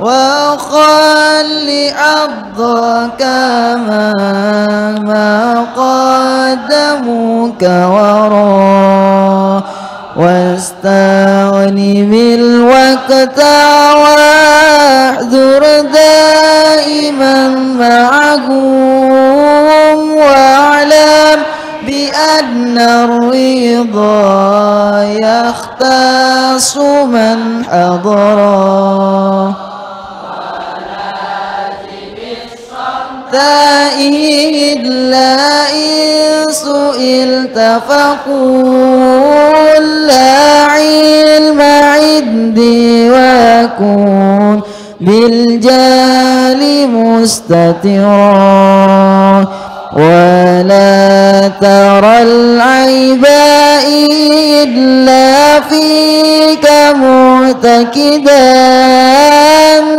وقال أرضك ما قدمك وراء واستغني بالوقت واحذر دائما معهم واعلم بأن الرضا يختص من حضره أعدائه إلا إن سئلت فقول لا علم عندي وكن بالجهل مستترا ولا ترى العيب إلا فيك مرتكدا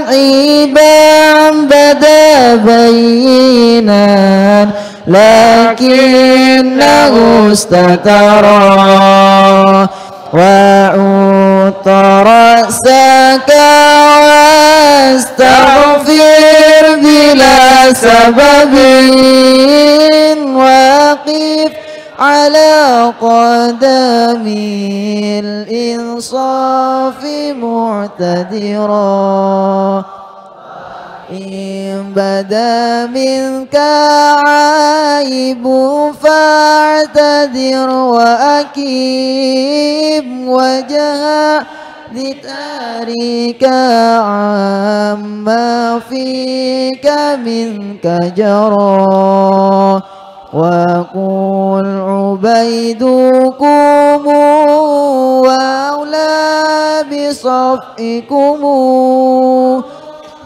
عيبا بدا بينا لكنه استترى وعط رأسك واستغفر بلا سبب واقف على قدمي الإنصاف معتذرا إن بدا منك عيب فاعتذر وأكيب وجهك لذلك عما فيك منك جرى وقل عبيدكم وأولى بصفئكم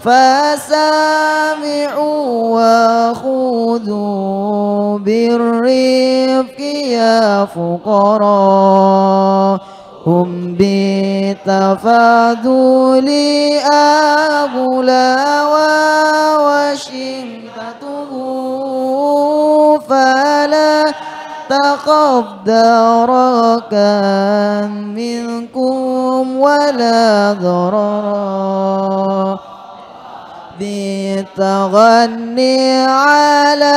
فسامعوا وخذوا بالرفق يا فقراء هم بتفاضل أغلى وشمتته فلا تخف دركا منكم ولا ضررا بالتغني على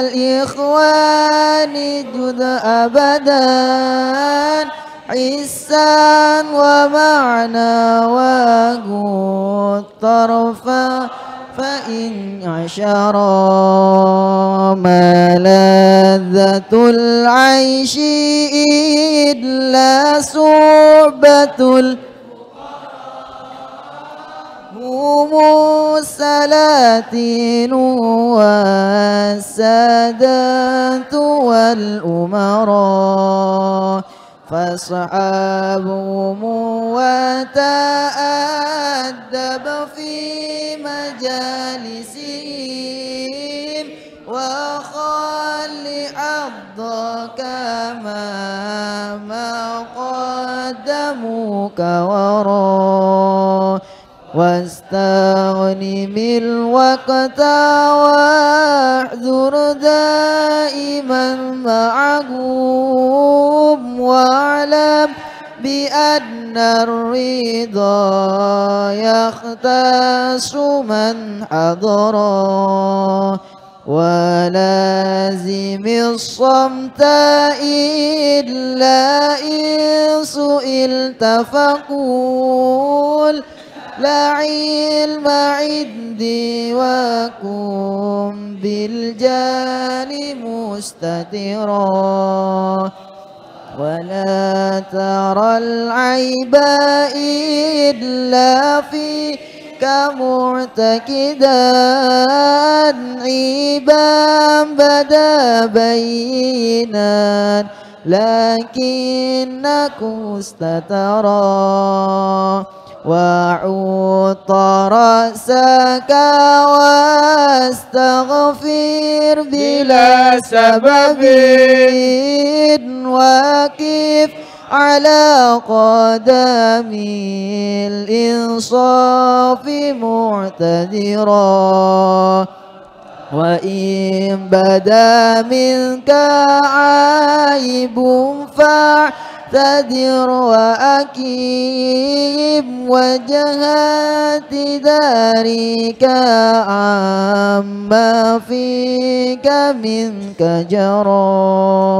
الإخوان جد أبداً حسان ومعنى وجود طرفا فإن عشر ما لذة العيش إلا صعبة هم السلاتين والسادات والأمراء فاصحابهم وتأدب في مجالسهم وخل عضك ما قدموك وراءك واستغنم الوقت واحذر دائما معهم واعلم بأن الرضا يختص من حضره ولازم الصمت إلا إن سئلت فقول لا علم عندي وكن بالجان مستترا ولا ترى العيب إلا فيك معتكدا عيبا بدا بينا لكنك استترا وعط رأسك واستغفر بلا سبب وكيف على قدم الإنصاف معتذرا وإن بدا منك عيب فاعل فاعتذر وأكيم وجهات دارك عما فيك منك جرى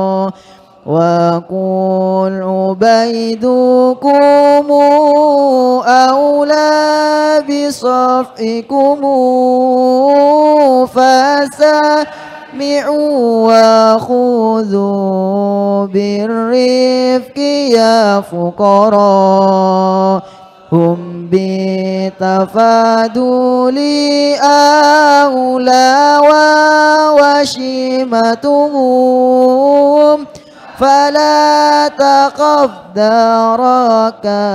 وقل عبيدكم أولى بصفكم فسأل واتبعوا وخذوا بالرفق يا فقراء هم بتفادل أولى وشيمتهم فلا تقف دركا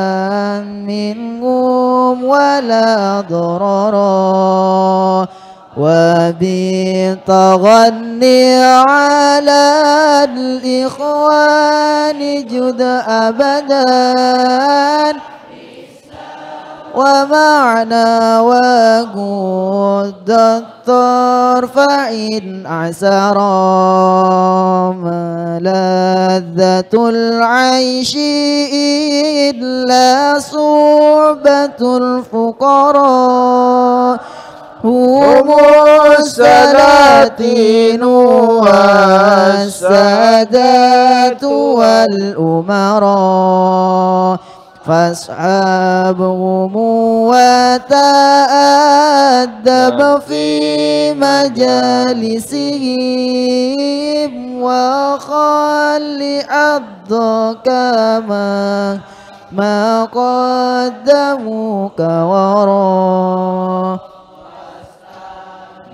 منهم ولا ضررا وبي تغني على الإخوان جد أبدا ومعنى وجود الطرف إن عسرا ملذة لذة العيش إلا صعبة الفقراء هم السلاطين والسادات والأمراء فاصحابهم وتأدب في مجالسهم وخل عبدك ما ما قدموك وراه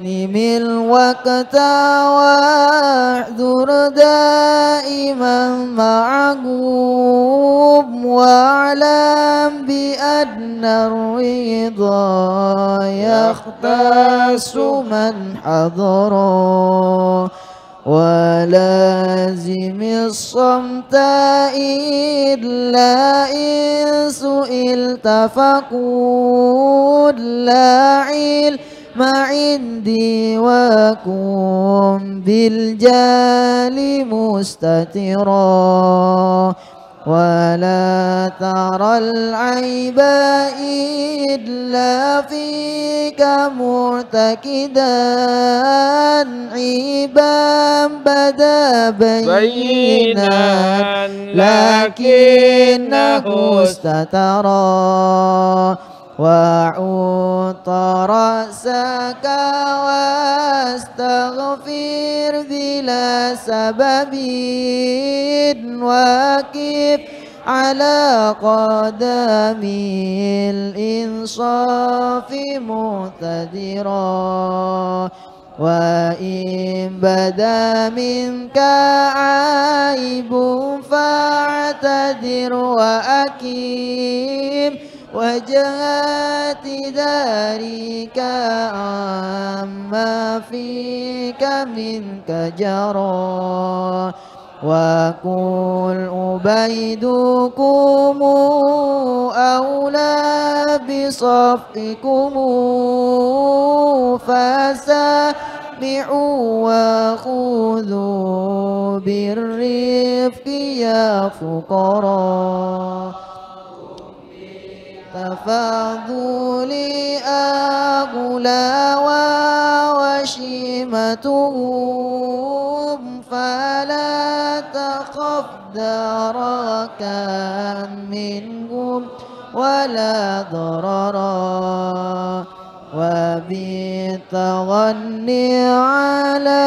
نم الوقت واحذر دائما معقوب واعلم بأن الرضا يختص من حضره ولازم الصمت إلا إن سئلت فقول لا علم ما عندي وكن بالجال مستترا ولا ترى العيب إلا فيك مرتكدا عيبا بدا بينا لكنه استترا وعط رأسك واستغفر بلا سبب وكف على قدم الإنصاف مقتدرا وإن بدا منك عيب فاعتذر وأكيم وجهات ذلك عما فيك منك جرى وقل أبيدكم أولى بصفكم فسامعوا وخذوا بالرفق يا فقراء تفاضوا لأغلاوا وشيمتهم فلا تخف دركا منهم ولا ضررا وبتغني على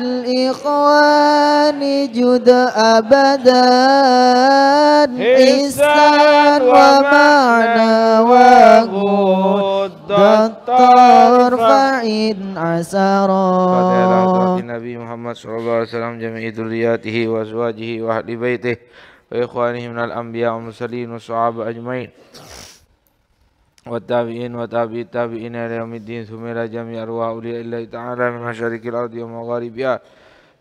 الإخوان جد أبدا إنسان ومعنى وجود الطرف إن عسرا النبي محمد صلى الله عليه وسلم جميع ذرياته وأزواجه وأهل بيته وإخوانه من الأنبياء والمرسلين والصحابة أجمعين والتابعين وتابعي التابعين إلى يوم الدين ثم إلى جميع أرواح أولياء الله تعالى من مشارق الأرض ومغاربها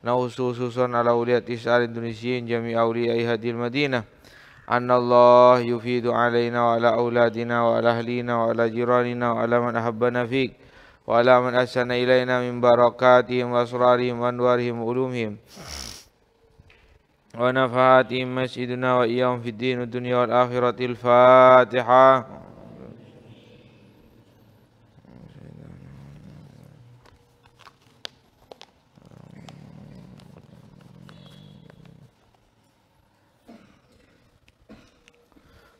نوص خصوصا على أولياء تسعة الإندونيسيين جميع أولياء هذه المدينة أن الله يفيد علينا وعلى أولادنا وعلى أهلنا وعلى جيراننا وعلى من أحبنا فيك وعلى من أحسن إلينا من بركاتهم وأسرارهم وأنوارهم وعلومهم ونفعاتهم مسجدنا وإياهم في الدين والدنيا والآخرة الفاتحة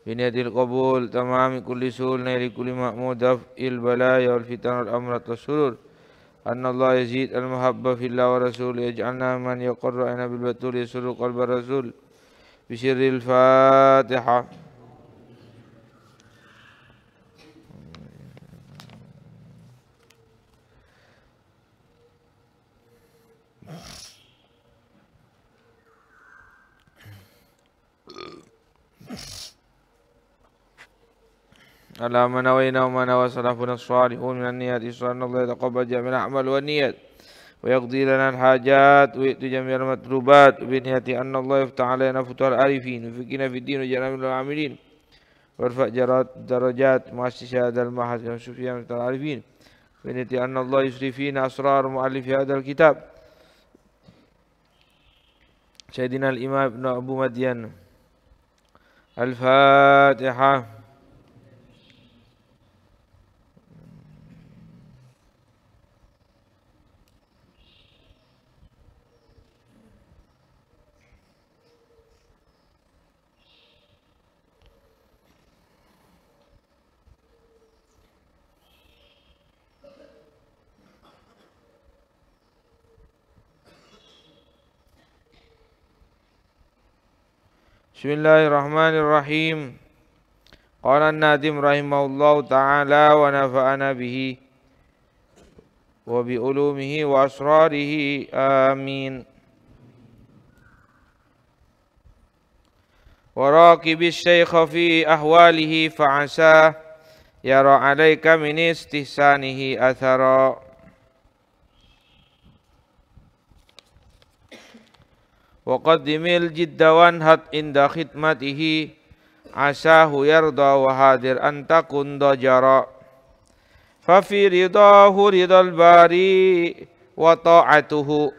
بنية القبول تمام كل سول نير كل مأمود دفع البلايا والفتن والأمر والسرور أن الله يزيد المحبة في الله ورسوله يجعلنا من يقر أنا بالبتول يسر قلب الرسول بسر الفاتحة على ما نوينا وما نوى سلفنا الصالحون من النيات إن الله يتقبل جميع الأعمال والنيات ويقضي لنا الحاجات ويؤتي جميع المطلوبات وبنية أن الله يفتح علينا فتوح العارفين ويفكنا في الدين وجعلنا من العاملين وارفع جرات درجات مع استشهاد المحس وسفيان من العارفين بنية أن الله يسري فينا أسرار مؤلف هذا الكتاب سيدنا الإمام ابن أبو مدين الفاتحة بسم الله الرحمن الرحيم قال النادم رحمه الله تعالى ونفعنا به وبعلومه وأسراره آمين وراقب الشيخ في أحواله فعساه يرى عليك من استحسانه أثرا وقدم الجد وانهت عند خدمته عساه يرضى وهادر أن تكن ضجرا ففي رضاه رضا الباري وطاعته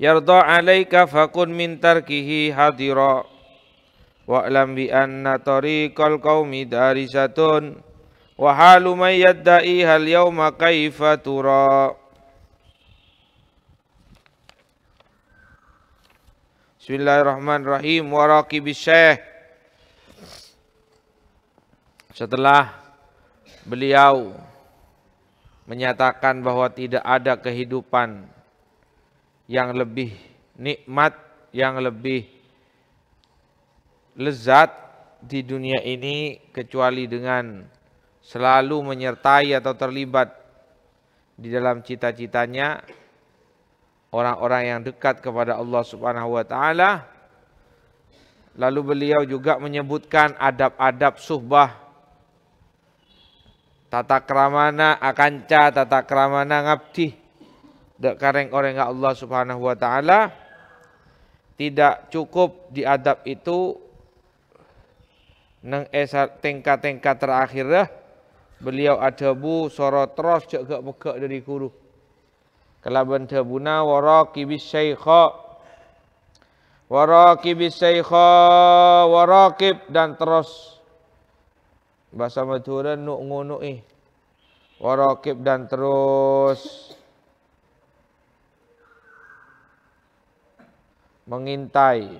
يرضى عليك فكن من تركه حذرا واعلم بأن طريق القوم دارسة وحال من يدعيها اليوم كيف ترى Bismillahirrahmanirrahim. Waraqibis Setelah beliau menyatakan bahwa tidak ada kehidupan yang lebih nikmat, yang lebih lezat di dunia ini kecuali dengan selalu menyertai atau terlibat di dalam cita-citanya orang-orang yang dekat kepada Allah Subhanahu wa taala. Lalu beliau juga menyebutkan adab-adab suhbah tata kramana akanca tata kramana ngabdi dek kareng orang yang Allah Subhanahu wa taala tidak cukup di adab itu neng esar tingkat-tingkat terakhir dah, beliau adabu sorotros cek gak pegak dari kuruh kelabun terbuna waraqibis syaikha waraqibis syaikha waraqib dan terus bahasa madura nuk ngunui waraqib dan terus mengintai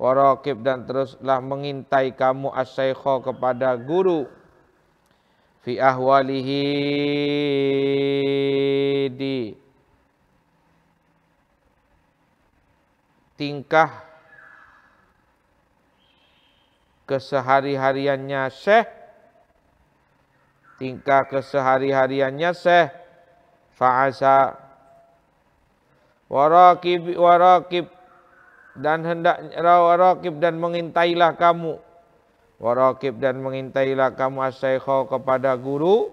waraqib dan teruslah mengintai kamu asyaikha kepada guru fi ahwalihi di tingkah kesehari-hariannya Syekh tingkah kesehari-hariannya Syekh fa'asa warakib warakib dan hendak warakib dan mengintailah kamu warakib dan mengintailah kamu asyaikha kepada guru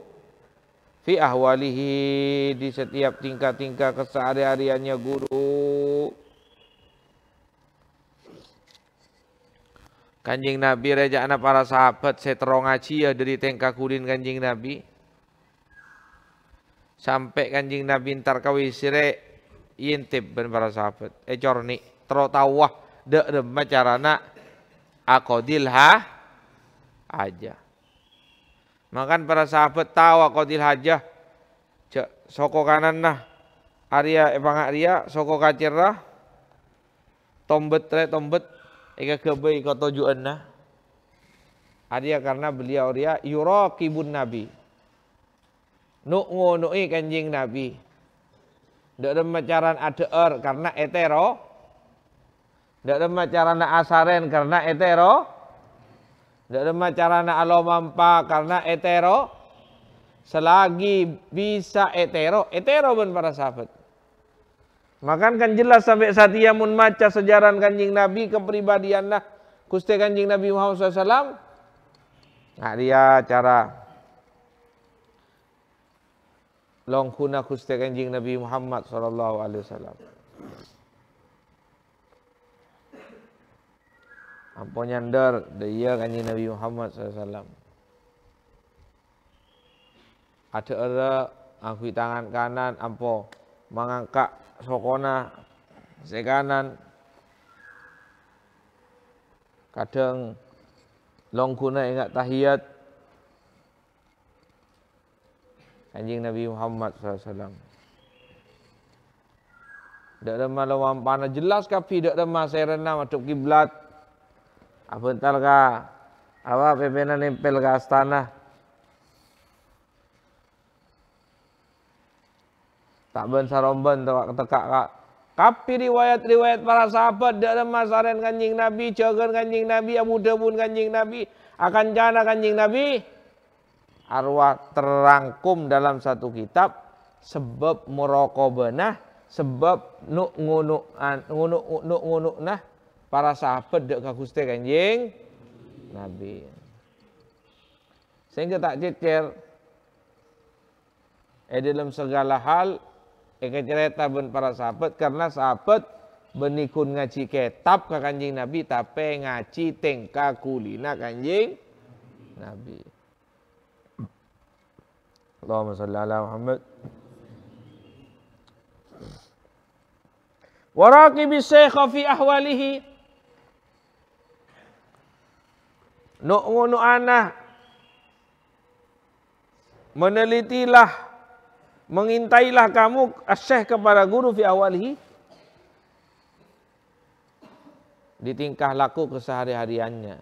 fi ahwalihi di setiap tingkah-tingkah kesehari-hariannya guru Kanjing Nabi reja anak para sahabat saya terong aci ya dari tengka kulin kanjing Nabi. Sampai kanjing Nabi ntar kawisire eh, sire intip ben para sahabat. Eh corni terotawah tawa de de macarana akodil ha aja. Makan para sahabat tahu akodil aja. Cek soko kanan nah. Arya epang eh, Arya soko lah, Tombet re tombet Eka kebai kata juanna. Adia karena beliau dia yuraqibun nabi. Nuk ngunui kanjing nabi. Ndak ada macaran adeer karena etero. Ndak ada macaran asaren karena etero. Ndak ada macaran alomampa karena etero. Selagi bisa etero, etero pun para sahabat. Makan kan jelas sampai saat ia mun maca sejarah kanjing Nabi kepribadian lah. Kusti kanjing Nabi Muhammad SAW. Nah dia cara. Longkuna kusti kanjing Nabi Muhammad SAW. Ampun nyandar dia kanjing Nabi Muhammad SAW. Ada orang angkuit tangan kanan ampo mengangkat sokona sekanan kadang longguna ingat tahiyat anjing Nabi Muhammad SAW tidak ada malam wampana jelas kapi ada masa serena masuk kiblat abentar ka apa pepena nempel ke astana Tak ben saromben tekak kak. Kapi riwayat-riwayat para sahabat dalam masaran kanjing Nabi, jagan kanjing Nabi, Abu ya Dabun kanjing Nabi, akan jana kanjing Nabi. Arwah terangkum dalam satu kitab sebab murakobenah, sebab nuk ngunukan, ngunuk nuk ngunuk nah para sahabat dek ka Gusti kanjing Nabi. Sehingga tak cecer eh, dalam segala hal cerita Keceretabun para sahabat karena sahabat benikun ngaji kitab ke kanjing Nabi tapi ngaji tengka kulina kanjing Nabi. Allahumma salli ala Muhammad. waraki syekha fi ahwalihi. Nu'unu anah. Menelitilah mengintailah kamu asyih eh, kepada guru fi awalihi di tingkah laku kesehari-hariannya.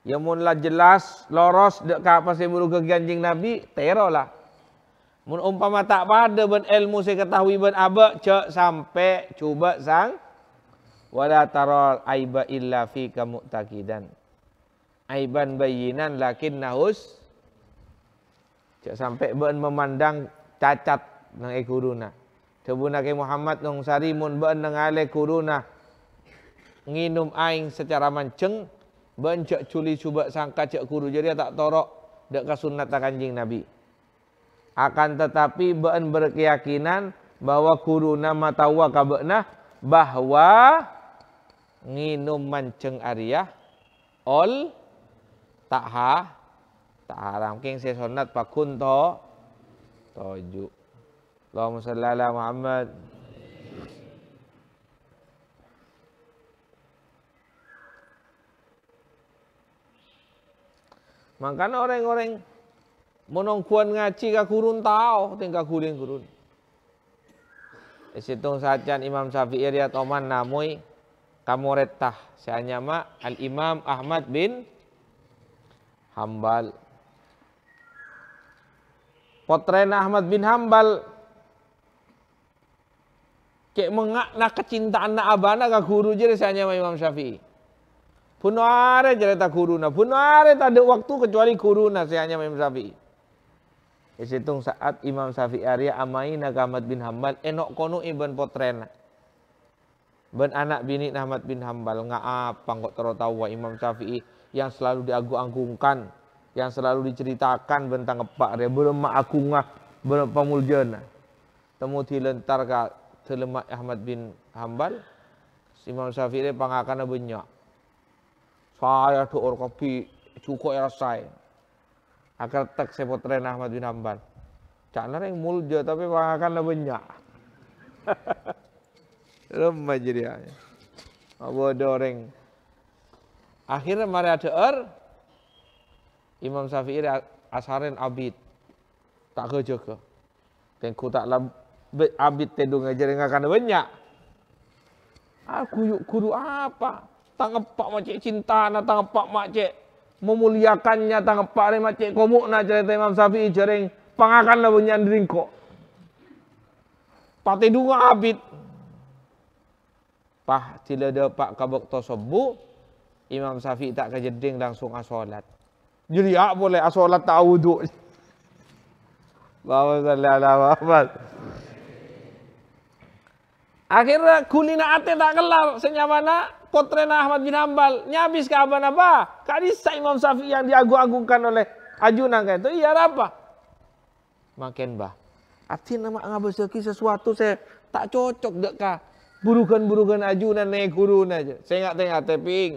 Ya munlah jelas, loros, dek kapas buru keganjing ganjing Nabi, terolah. Mun umpama tak pada ben ilmu saya ketahui ben apa, cek sampai cuba sang. Wala tarol aiba illa fi kamu takidan. Aiban bayinan lakin nahus Cak sampai ben memandang cacat nang e kuruna. Tebunake Muhammad nung sarimun ben nang ale kuruna. Nginum aing secara manceng ben cak culi coba sangka cak kuru jadi ya tak torok dak ta kanjing Nabi. Akan tetapi ben berkeyakinan bahwa kuruna matawa bena bahwa nginum manceng Arya ol tak ha ta'alam king si sunat pakun to toju Allahumma salli ala Muhammad Makanya orang-orang menungguan ngaji ke kurun tahu tinggal guling kurun. Isitung sajian Imam Syafi'i riyat oman namui kamuretah. Seanyama al-Imam Ahmad bin Hambal. Potren Ahmad bin Hambal Kek mengakna kecintaan na abana ke guru jadi sanya sama Imam Syafi'i. Punuare jadi tak guru na, punuare tak ada waktu kecuali guru na sanya sama Imam Syafi'i. Isitung saat Imam Syafi'i Arya amai na Ahmad bin Hambal enok kono iban potrena. Ben anak bini Ahmad bin Hambal ngapa kok terutawa Imam Syafi'i yang selalu diagung-agungkan yang selalu diceritakan tentang Pak dia belum akungah belum pamuljana temu dilentar ke telemak Ahmad bin Hambal Imam Syafi'i pangakana banyak saya tu orang kopi cukup ya saya akal tak sepotren Ahmad bin Hambal cakna yang mulja tapi pangakana banyak lemah jadi aja Abu doreng akhirnya mari ada er Imam Syafi'i asarin abid tak kerja ke tengku tak lah abid tedung aja dengan kan banyak aku ah, yuk guru apa tang epak macam cinta na tang epak macam memuliakannya tang epak ni macam komuk na cerita Imam Syafi'i jering pangakan lah punya dering kok pati dunga abid pah tidak Pak Kabok tosobu Imam Syafi'i tak kejeding langsung asolat ah jadi ya boleh ah, solat tak wuduk. Allahumma salli ala Muhammad. Akhirnya kulina ate tak kelar senyamana kotrena Ahmad bin Hambal nyabis ke apa apa? Kadisa Imam Safi yang diagung-agungkan oleh Ajuna, kan itu iya apa? Makin bah. Ati nama ngabeseki sesuatu saya tak cocok dekah. Burukan-burukan Ajuna naik gurun aja. Saya nggak tengah teping.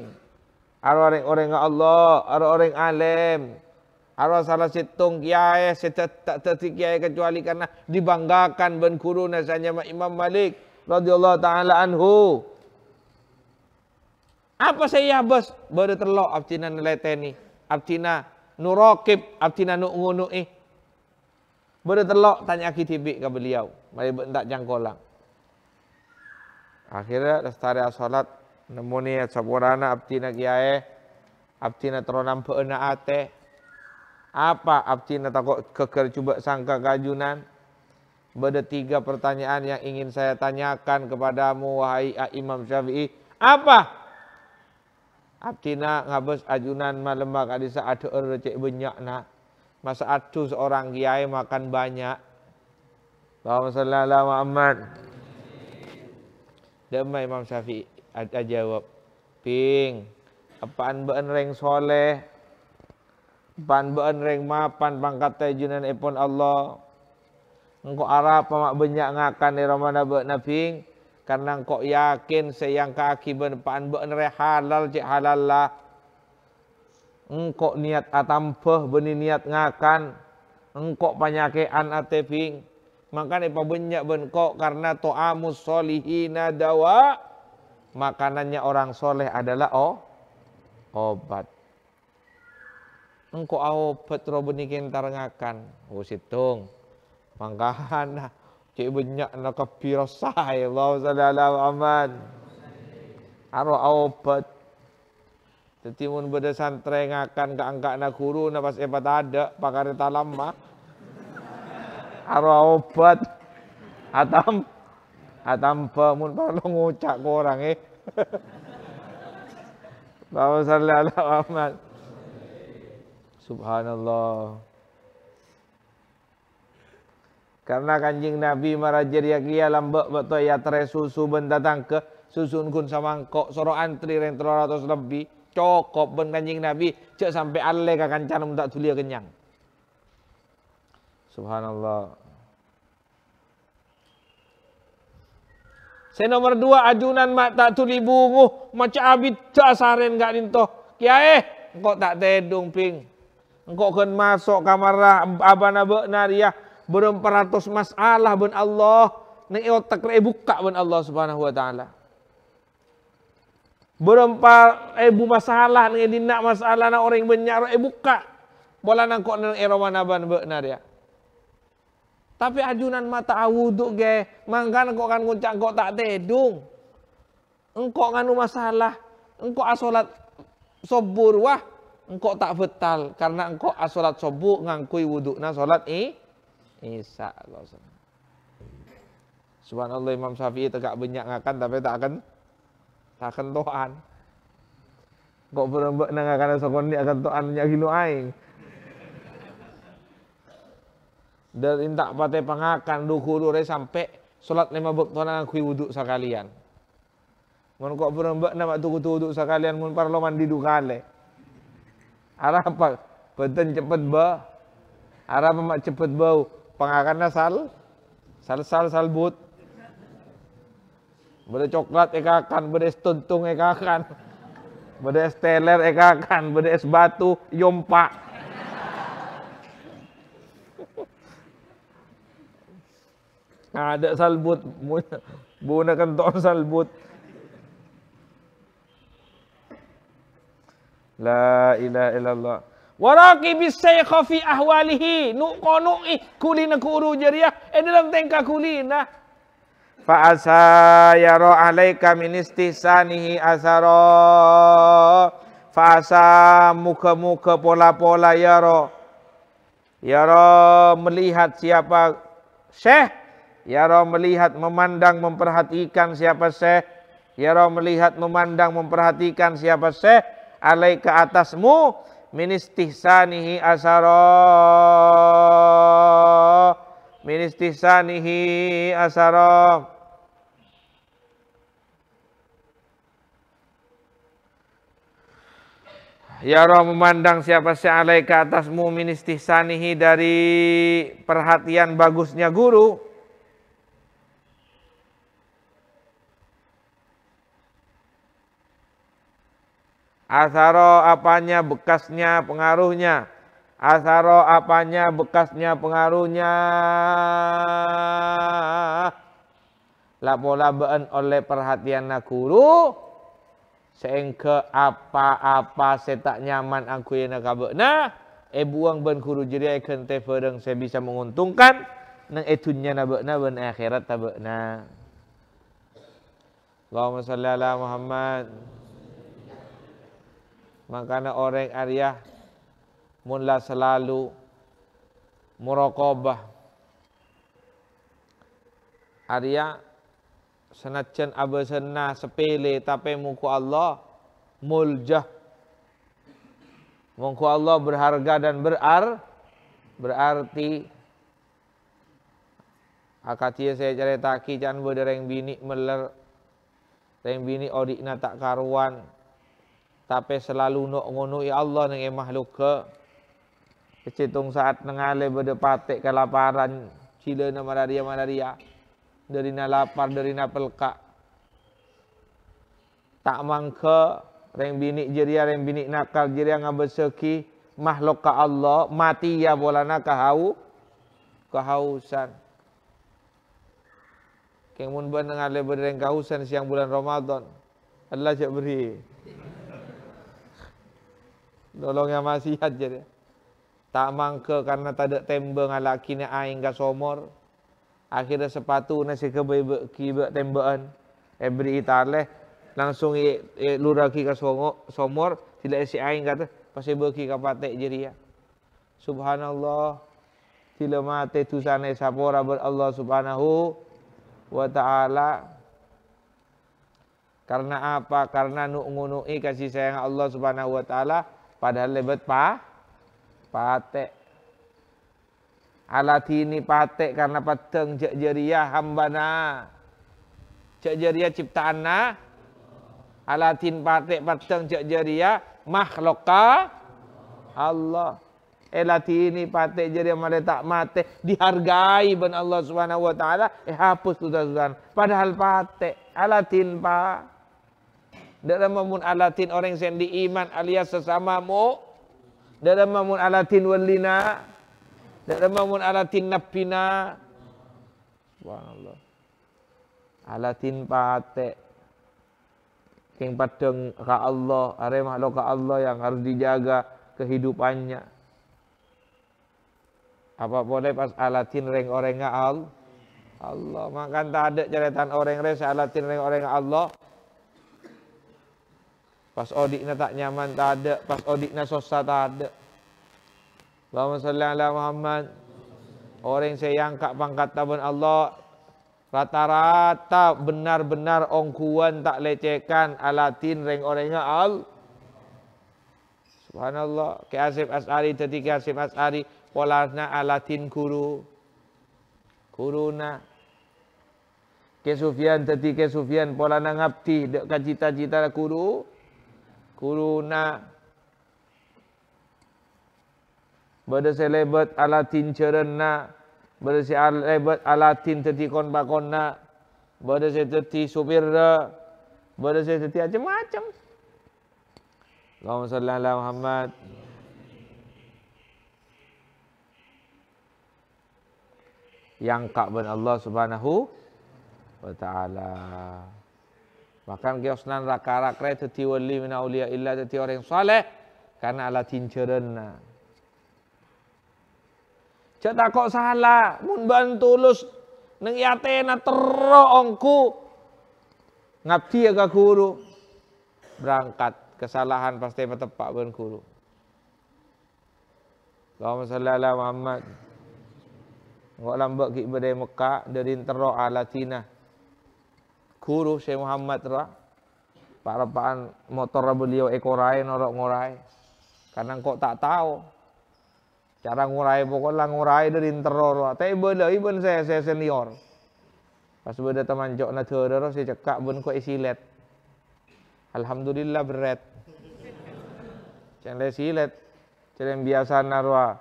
orang-orang Allah, orang-orang alim. Ada salah setung kiai, tak tertik kiai kecuali karena dibanggakan ben guru nasanya Imam Malik radhiyallahu taala anhu. Apa saya bos baru terlok abtina neleteni, abtina nurakib, abtina nu ngunu eh. Baru terlok tanya kitib ke beliau, mari tak jangkolang. Akhirnya dah salat. nemune saporana ya, abtina kiai, eh. abtina teronam peena ate apa abtina takut keker coba sangka kajunan Beda tiga pertanyaan yang ingin saya tanyakan kepadamu wahai Imam Syafi'i. Apa? abtina ngabes ajunan malembak adisa ada recek banyak nak. Masa adu seorang kiai makan banyak. Allahumma sallallahu Muhammad. Demai Imam Syafi'i. Ada jawab, ping, apaan been reng soleh, apaan been reng mapan pangkat tajunan epon Allah. Engkau arah pemak banyak ngakan di ramana been nafing, karena engkau yakin sayang kaki ben apaan been reng halal cik halal lah. Engkau niat atampeh beni niat ngakan, engkau penyakian atefing, Maka ni banyak ben kau karena to'amus solihina dawa' makanannya orang soleh adalah oh, obat. engkau obat robeni kentarngakan. Oh usitung, Mangkahan cik banyak nak kapirasai. Ya Allah sallallahu aman. Aro obat. pet, tetimun beda santre ngakan ke angka nak guru nafas epat ada talam mah. Aro obat. Atam hatampa ah, mun parlo ngucak ke orang eh. Bawa salam ala Muhammad. Subhanallah. Karena kanjing Nabi marajer ya kia lambak betul ya tre susu ben datang ke susun kun samangkok soro antri reng ratus lebih cokop ben kanjing Nabi cek sampai alle kakancan tak tulia kenyang. Subhanallah. Saya nomor dua ajunan mak tak tuli bunguh. abit tak saren gak nito, Kiai, engkau tak tedung ping. Engkau kan masuk kamar abana benaria. Belum peratus masalah ben Allah. Nek otak re buka ben Allah subhanahu wa ta'ala. par ibu eh, masalah nek dinak masalah na orang banyak re eh, buka. Bola nangkok nang erawan aban naria. Tapi ajunan mata awuduk ge, mangkan kok kan nguncang, kok tak tedung. Engkau kan masalah, engkau asolat sobur wah, engkau tak betal karena engkau asolat sobur ngangkui wuduk. Nah, solat i isa Subhanallah Imam Syafi'i tegak banyak ngakan tapi tak akan tak akan toan. Kok berembak nang akan sokon ni akan tuan Nyakinu aing dari tak pate pangakan dure sampai sholat lima waktu nang kui wuduk sekalian. Mun kok berembak nama tuku tu wuduk sekalian mun parlo mandi kali. Arah apa? Beten cepet bau Arah apa cepet bau. Pangakannya sal. Sal sal sal but. Bede coklat ekakan, bede tuntung ekakan. Bede steler ekakan, bede es batu yompak. Ada salbut, buna kantor salbut. La ilaha illallah. Waraki bisayqa fi ahwalihi nuqa kulina kuru jariah Eh dalam tengka kulina. Fa asa yara alaika min istihsanihi asara. Fa asa muka-muka pola-pola yara. Yara melihat siapa Syekh Ya roh melihat, memandang, memperhatikan siapa Ya roh melihat, memandang, memperhatikan siapa seh. Alaih ke atasmu ministihsanihi asara. Ministihsanihi asara. Ya roh memandang siapa alaih ke atasmu ministihsanihi dari perhatian bagusnya guru. Asaro apanya, bekasnya, pengaruhnya. Asaro apanya, bekasnya, pengaruhnya. Lapola beun oleh perhatian guru, sehingga apa-apa setak nyaman aku yang nak Nah, eh buang ben guru jadi kente fereng saya bisa menguntungkan. nak etunya na ben akhirat na. Allahumma salli ala Muhammad. Makanya orang Arya mula selalu muraqabah. Arya senajan abesena sepele tapi muku Allah muljah. Muku Allah berharga dan berar berarti akatia saya cari taki can bodereng bini meler reng bini odik tak karuan tapi selalu nuk ngunui ya Allah dengan makhluk ke. Kecitung saat nengale beda kelaparan. Cila na malaria-malaria. Dari na lapar, dari na pelkak. Tak mangka. Reng binik jeria, reng binik nakal jeria ngabeseki. Makhluk ke Allah. Mati ya bolana kahau. Kehausan. Kemun benang ale bereng siang bulan Ramadan. Allah cak beri. Tolong yang maksiat je dia. Tak mangka karena tak ada tembak ngalak kini ke somor. Akhirnya sepatu nasi kebebek kibak tembakan. Ebri eh, italeh langsung i, i luraki ke somor tidak si aing kata pasti beki ke patek jeria. Subhanallah. Tidak mati tu sana sapora ber Allah subhanahu wa ta'ala. Karena apa? Karena nu'ngunui kasih sayang Allah subhanahu wa ta'ala padahal lebet pa patek ini patek karena pateng cek jariah hambana cek jariah ciptaana alatin patek pateng cek jariah makhluka Allah ini patek jariah mana eh, tak mate dihargai ben Allah Subhanahu wa taala eh hapus tuh tuan padahal patek alatin pa dalam mamun alatin orang yang di iman alias sesamamu dalam mamun alatin walina dalam mamun alatin napina subhanallah alatin pate king padeng ka Allah are makhluk ka Allah yang harus dijaga kehidupannya apa boleh pas alatin reng orang al Allah makan tak ada ceritaan orang res alatin reng orang Allah Pas odikna tak nyaman tak ada. Pas odikna susah tak ada. Allahumma salli ala Muhammad. Orang yang saya angkat pangkat tabun Allah. Rata-rata benar-benar ongkuan tak lecehkan alatin reng orangnya al. Subhanallah. Ke Asif As'ari jadi Asif As'ari. polarnya alatin kuru. Kuruna. Ke Sufyan ketika Sufyan polana ngabti. Dek cita-cita kuru. Kuruna Berdasar lebat alatin cerana Berdasar lebat alatin teti konbakona Berdasar teti supirra Berdasar teti macam-macam Allahumma sallallahu ala Muhammad Yang kak ben Allah subhanahu wa ta'ala. Maka geosnan rakara kre teti wali min aulia illa teti orang soleh. karena ala na. Cetak kok salah, mun tulus neng yatena tero ongku ngabdi ya ke guru berangkat kesalahan pasti tepak ben guru. Allahumma salli ala Muhammad. Ngok lambat ki berdaya Mekah dari ala alatina guru Syekh Muhammad ra parapaan motor beliau ekorai norok ngurai kadang kok tak tahu cara ngurai pokoknya ngurai dari interor tapi beda ibun saya saya senior pas beda teman jok na teror saya cekak bun kok isilet alhamdulillah berat, jangan silet jangan biasa narwa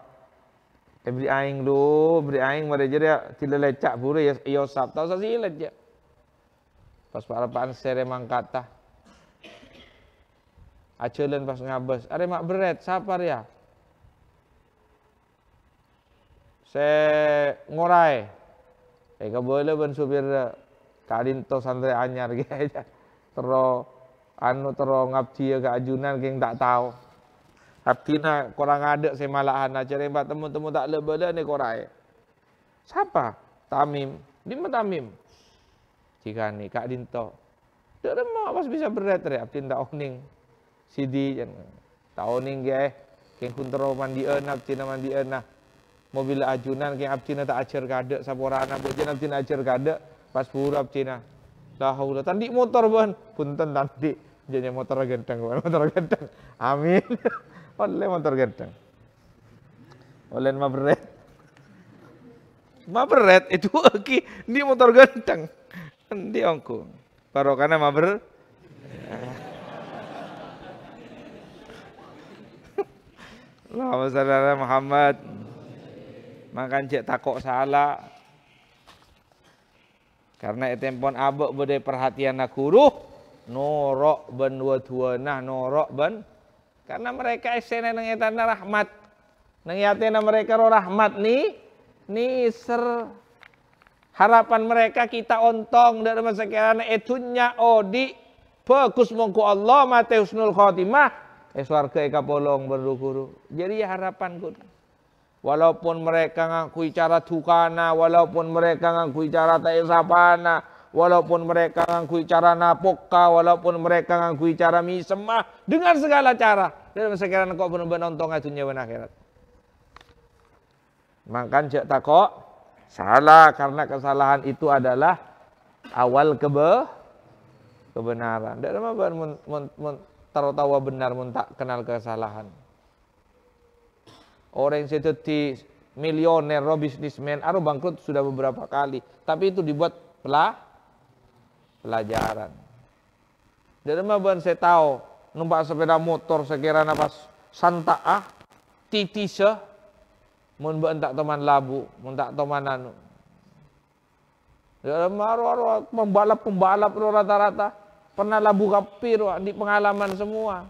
eh, beri aing lu beri aing mereka jadi tidak lecak buru ia ya, yo ya, sab tau saya ya Pas parapaan sere mangkata. Acelen pas ngabes. Are mak beret, sabar ya. Se ngorai. Eka eh, boleh ben supir kadinto santri anyar ge aja. Gitu ya. Tero anu tero ngabdi ya ke ajunan geng tak tahu. Abdina korang ada semalahan aja rembat temu-temu tak lebele ni korai. Siapa? Tamim. Di mana Tamim? Cikani, Kak Dinto. ada mau pas bisa berdetre, abdin tak oning. Oh Sidi, tak oning oh ge, eh. keng kuntero mandi enak cina mandi enak ah. Mobil ajunan, keng abcina tak acer kade, anak, bocin abcina acer kade, pas pura abcina. lah hula tandi motor ban, punten tandi. Jadinya motor genteng, motor genteng. Amin. Oleh motor genteng. Oleh mabret. Mabret itu oke, ini motor genteng. Endi kan ongku. Barokana maber. Allahumma shalli ala Muhammad. Makan cek takok salah. Karena etempon abek bede perhatian nak kuruh. Norok ben nah norok ben. Karena mereka esene nang etana rahmat. Nang yatena mereka roh rahmat ni. Ni ser Harapan mereka kita ontong dari masa kirana etunya odi fokus mengku Allah mate husnul khotimah eh ke eka polong berdukuru. Jadi ya harapan kun. Walaupun mereka ngakui cara tukana, walaupun mereka ngakui cara taesapana, walaupun mereka ngakui cara napoka, walaupun mereka ngakui cara misemah, dengan segala cara. masa sekiranya kok benar-benar etunya benar akhirat. Makan cek takok, Salah karena kesalahan itu adalah awal kebe kebenaran. Dan apa tertawa benar mun tak kenal kesalahan. Orang situ di ro bisnismen, aru bangkrut sudah beberapa kali. Tapi itu dibuat pelah, pelajaran. apa mana saya tahu numpak sepeda motor sekiranya pas titi se mun mbok tak teman labu, mun tak teman anu. Ya maro pembalap-pembalap rata-rata pernah labu kapir di pengalaman semua.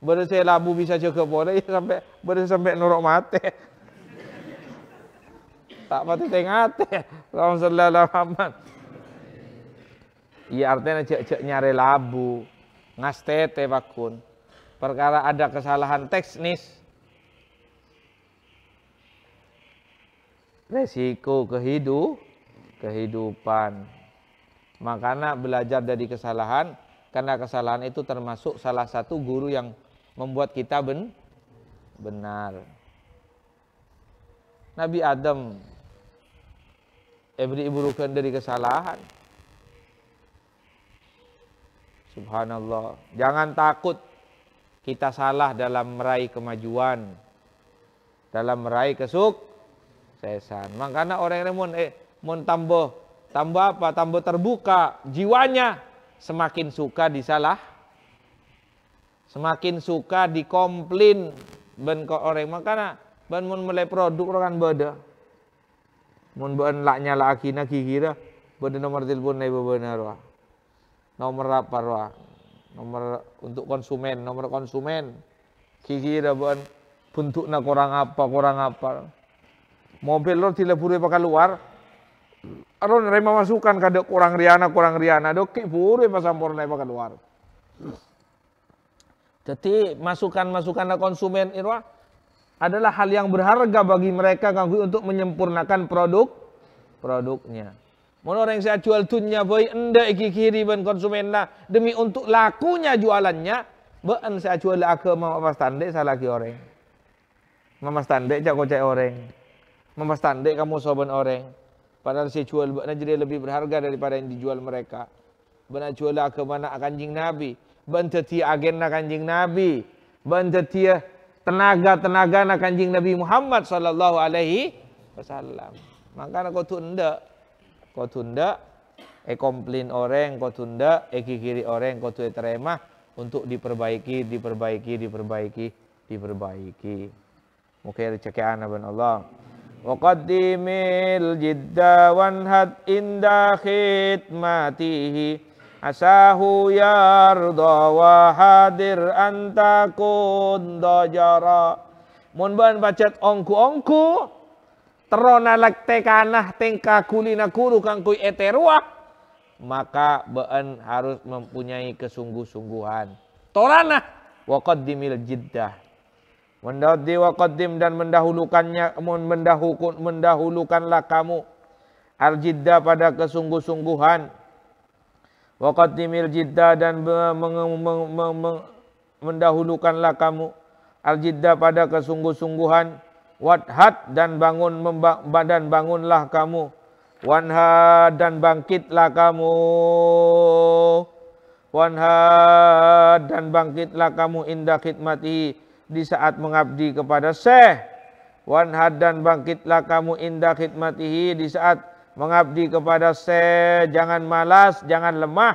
Baru saya labu bisa jaga bola ya sampai baru sampai nurok mate. tak mati tengate. Allahumma sallallahu alaihi Iya artinya cek-cek nyari labu. Ngastete pakun. Perkara ada kesalahan teknis resiko kehidup kehidupan. Makanya belajar dari kesalahan karena kesalahan itu termasuk salah satu guru yang membuat kita ben benar. Nabi Adam eh, ibu iburukan dari kesalahan. Subhanallah. Jangan takut kita salah dalam meraih kemajuan. Dalam meraih kesuk sesan. Makanya orang yang mun eh mun tambah tambah apa? Tambah terbuka jiwanya semakin suka disalah semakin suka dikomplain ben ke orang makanya ben mun mulai produk orang kan beda mun ben laknya la akina kira beda nomor telepon nai benar wa nomor apa wa nomor untuk konsumen nomor konsumen kira ben bentuknya kurang apa kurang apa mobil lo tidak puru pakai luar Aduh nerima masukan kada kurang riana kurang riana do ki puru pas sampur luar jadi masukan-masukan konsumen itu adalah hal yang berharga bagi mereka kanggo untuk menyempurnakan produk produknya. Mau orang yang saya jual tunnya boy enda iki kiri ben konsumen lah demi untuk lakunya jualannya ben saya jual agama mama standek salah ki orang. Mama standek jak kocek orang memastandek kamu soban orang. Padahal saya jual benar jadi lebih berharga daripada yang dijual mereka. Benar jual ke mana kanjing Nabi. Ban agen nak kanjing Nabi. Ban tenaga-tenaga nak kanjing Nabi Muhammad sallallahu alaihi wasallam. Maka kau tunda. Kau tunda. Eh komplain orang, kau tunda. Eh kikiri orang, kau tuh eh terima. Untuk diperbaiki, diperbaiki, diperbaiki, diperbaiki. Mungkin cekian ya abang Allah jidda wanhad inda khidmatihi asahu yardha wa hadir anta تكون ضجرا Mun ban pacet ongku-ongku terona lak tekanah tengka kulina kuru kangkui eteruak maka been harus mempunyai kesungguh-sungguhan. Torana waqaddimil jiddah Mendadi wa qaddim dan mendahulukannya mendahukun mendahulukanlah kamu al pada kesungguh-sungguhan wa qaddimil jidda dan mendahulukanlah kamu al pada kesungguh-sungguhan wadhat dan bangun badan bangunlah kamu wanha dan bangkitlah kamu wanha dan bangkitlah kamu indah khidmati di saat mengabdi kepada Syekh. Wanhad dan bangkitlah kamu indah khidmatihi di saat mengabdi kepada Syekh. Jangan malas, jangan lemah.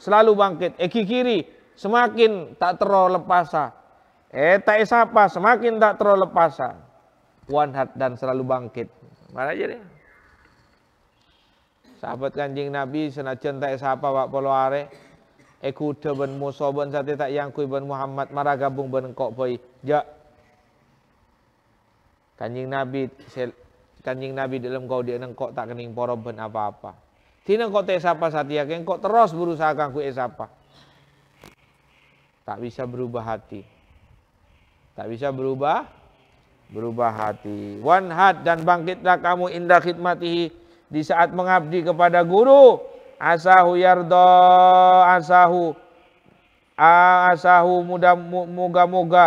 Selalu bangkit. Eki kiri, semakin tak terlepasa. Eh, tak esapa, semakin tak terlepasa. Wanhad dan selalu bangkit. Mana aja deh. Sahabat kanjing Nabi senajan tak esapa pak polo Eku de ben Musa ben sate tak yang kui ben Muhammad mara gabung ben kok poi. Ja. Ya. Kanjing Nabi kanjing Nabi dalam kau dia neng kok tak kening poro ben apa-apa. Tina kok te sapa satia ya, keng kok terus berusaha kang kui eh sapa. Tak bisa berubah hati. Tak bisa berubah berubah hati. Wanhat dan bangkitlah kamu indah khidmatihi di saat mengabdi kepada guru asahu yardo asahu asahu muda moga moga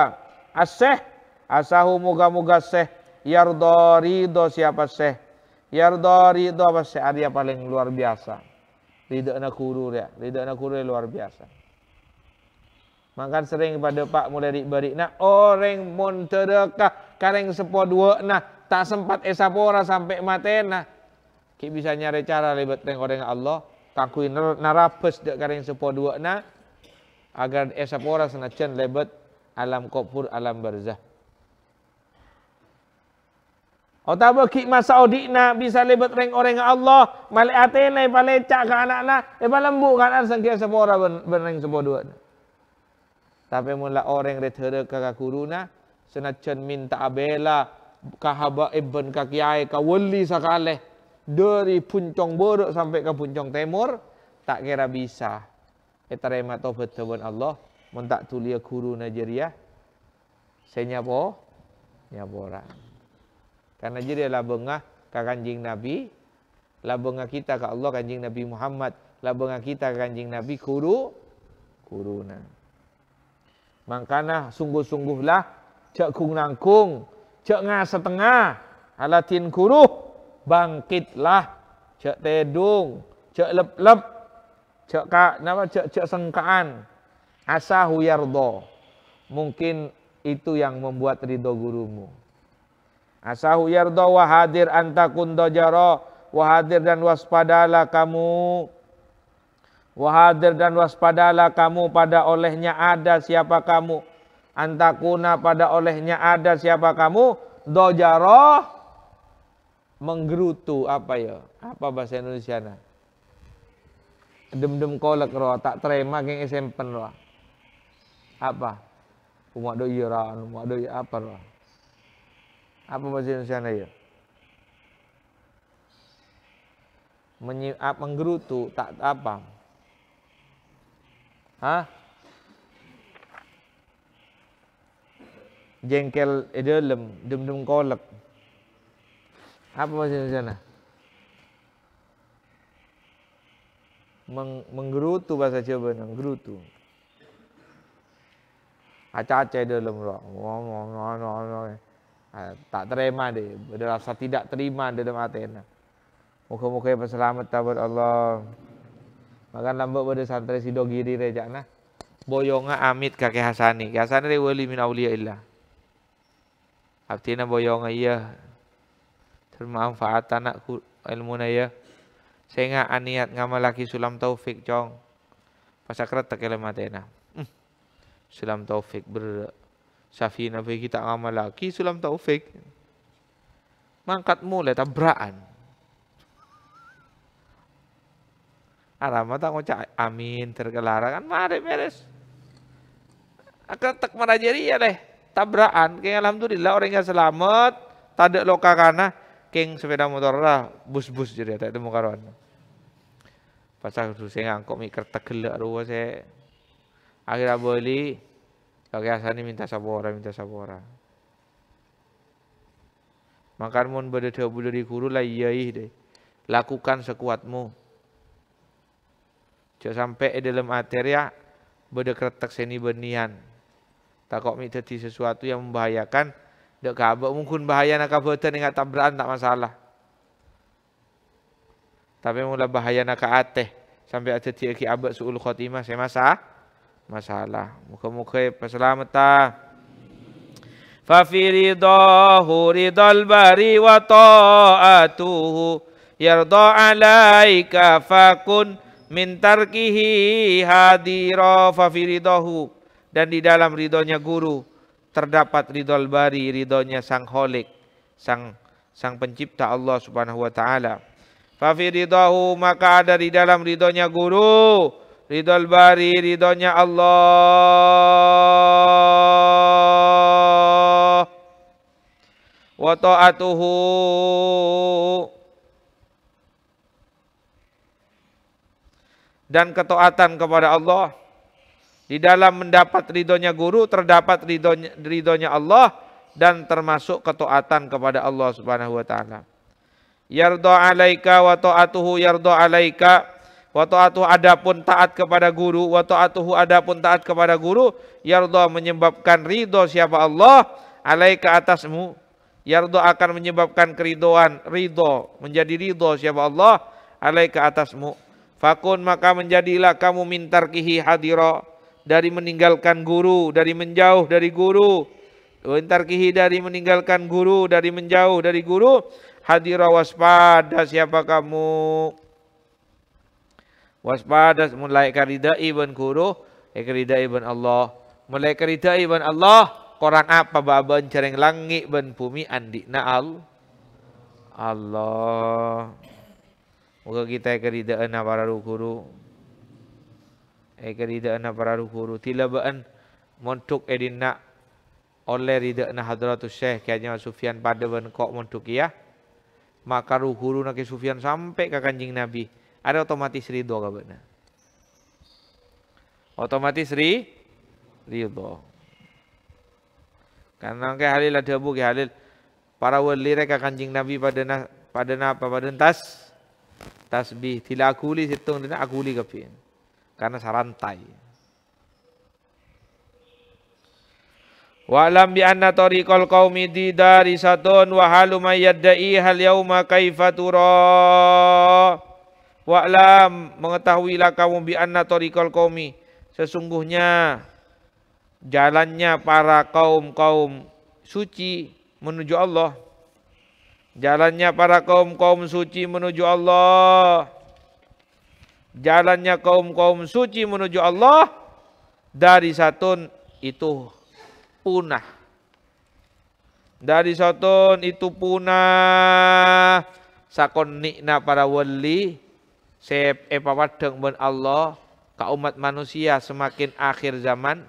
aseh asahu moga moga seh yardo rido siapa seh yardo rido apa seh ada paling luar biasa ridho nak kurur ya ridho nak kurur luar biasa maka sering pada pak mulai beri nak orang mon kareng sepo dua nah tak sempat esapora sampai matena kita bisa nyari cara lebat teng orang Allah kakui narapes dek garing sepo dua na agar esap ora sana chen lebet alam kopur alam barzah. Ota ba ki masa odikna bisa lebet reng orang Allah malaikat ne palecak ke anak-anak e lah, palembu kan ar sangke esap ora ben reng sepo dua. Na. Tapi mula orang retere ka kakuruna sana chen minta abela kahaba ibn kakiai kawali sakaleh. dari puncong buruk sampai ke puncong timur tak kira bisa Terima remat taubat tuan Allah mentak tulia ya guru Najeriah saya nyapo nyapora karena jadi lah bengah ke kanjing Nabi lah kita ke Allah kanjing Nabi Muhammad lah kita ke kanjing Nabi guru guru kuruna makana sungguh-sungguhlah cek kung nangkung cek ngah setengah alatin kuruh bangkitlah cek tedung cek lep-lep cek ka nama cek cek sengkaan asahu yardo mungkin itu yang membuat ridho gurumu asahu yardo wahadir antakun dojaro wahadir dan waspadalah kamu wahadir dan waspadalah kamu pada olehnya ada siapa kamu antakuna pada olehnya ada siapa kamu dojaro menggerutu apa ya apa bahasa Indonesia na? dem-dem kolek roh tak terima geng smp roh apa Umat do roh umak do ya apa roh apa bahasa Indonesia na ya Menyiap menggerutu tak apa Hah? jengkel edalem dem-dem kolek apa maksudnya di sana? Meng menggerutu bahasa Jawa, menggerutu. Acah-acah dalam roh. Tak terima deh, rasa tidak terima dalam Atena. Muka-muka yang berselamat tabat Allah. Makan lambat pada santri si giri rejak nah. Boyonga amit kakek Hasani. Kakek Hasani wali min awliya illah. Artinya boyonga iya Termanfaat anak ilmu ya. Saya nggak niat ngamalaki sulam taufik cong. Pasakrat tak nah. Hmm. Sulam taufik ber safina be kita ngamalaki sulam taufik. Mangkat mulai tabraan. Arama tak ngocak amin terkelara kan mari beres. Akan tak merajari ya deh tabraan kayak alhamdulillah orang yang selamat tak ada loka king sepeda motor lah bus-bus jadi tak temu karuan pasal tu saya ngangkok mi kereta gelak ruwa saya akhirnya beli kaki asani minta sabora minta sabora makan mun beda dua bulu di kuru lah iya ih iya, deh lakukan sekuatmu jangan sampai dalam arteria ya, beda keretak seni benian takok mi di sesuatu yang membahayakan Duk kabut mungkin bahaya nak kabut dengan tabrakan tak masalah. Tapi mula bahaya nak ke ateh. Sampai ada tiga ki abad su'ul khatimah. Saya masalah. Masalah. Muka-muka perselamatan. Fafi ridahu ridal bari wa ta'atuhu. Yardha alaika fakun min tarkihi hadira. Fafi ridahu. Dan di dalam ridahnya guru. Guru. terdapat ridhol bari ridhonya sang holik sang sang pencipta Allah Subhanahu wa taala fa fi ridahu maka ada di dalam ridhonya guru ridhol bari ridhonya Allah wa ta'atuhu dan ketaatan kepada Allah di dalam mendapat ridhonya guru terdapat ridhonya, ridhonya Allah dan termasuk ketaatan kepada Allah Subhanahu wa taala. Yarda alaika wa taatuhu yarda alaika wa taatuhu adapun taat kepada guru wa taatuhu adapun taat kepada guru yarda menyebabkan ridho siapa Allah alaika atasmu yardo akan menyebabkan keridoan ridho menjadi ridho siapa Allah alaika atasmu fakun maka menjadilah kamu mintar kihi hadiro dari meninggalkan guru, dari menjauh dari guru. Wintarkihi dari meninggalkan guru, dari menjauh dari guru. Hadirah waspada siapa kamu? Waspada mulai karida ibn guru, karida ibn Allah. Mulai karida ibn Allah, korang apa baban cereng langit ben bumi andikna al Allah. Moga kita keridaan para guru. Eka rida'na pararu guru tilabaan montuk nak oleh rida'na hadratu syekh kayaknya sufian pada kok montuk ya. Maka ruhuru ke sufian sampai ke kanjing Nabi. Ada otomatis ridho kabana. Otomatis ri ridho. Karena ke halil ada bu ke halil para wali reka kanjing Nabi pada na pada na apa pada tas tasbih akuli situng dina akuli kapin karena sarantai. Wa alam bi anna tariqal qaumi didari satun wa halu may yadda'i hal yauma kaifa tura. Wa alam mengetahuilah kamu bi anna tariqal qaumi sesungguhnya jalannya para kaum-kaum suci menuju Allah. Jalannya para kaum-kaum suci menuju Allah jalannya kaum-kaum suci menuju Allah dari satun itu punah. Dari satun itu punah. Sakon nikna para wali sep eh, wadeng ben Allah ka umat manusia semakin akhir zaman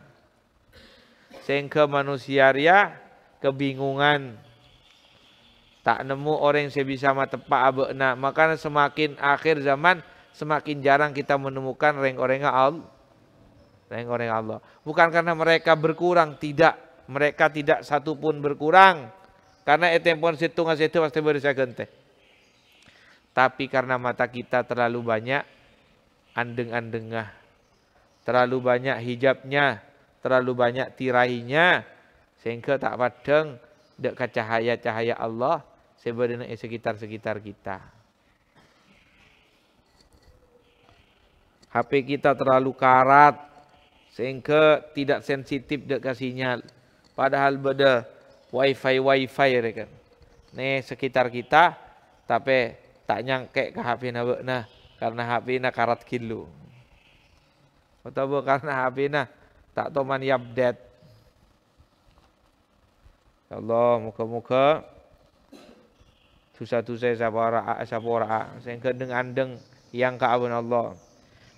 sehingga manusia ria kebingungan tak nemu orang yang bisa matepak abekna maka semakin akhir zaman semakin jarang kita menemukan reng orengnya Allah. reng rengko Allah. Bukan karena mereka berkurang, tidak. Mereka tidak satu pun berkurang. Karena etempon eh, situ situ pasti berisa gente. Tapi karena mata kita terlalu banyak andeng-andengah. Terlalu banyak hijabnya, terlalu banyak tirainya. Sehingga tak padeng dekat cahaya-cahaya Allah sebenarnya sekitar-sekitar kita. HP kita terlalu karat sehingga tidak sensitif dekat sinyal. Padahal beda wifi wifi mereka. Nee sekitar kita tapi tak nyangke ke HP na bekna karena HP na karat kilu. Atau karena HP na tak tahu mana update. Ya Allah muka-muka tu satu saya sabar a sabar a sehingga dengan yang ke Allah.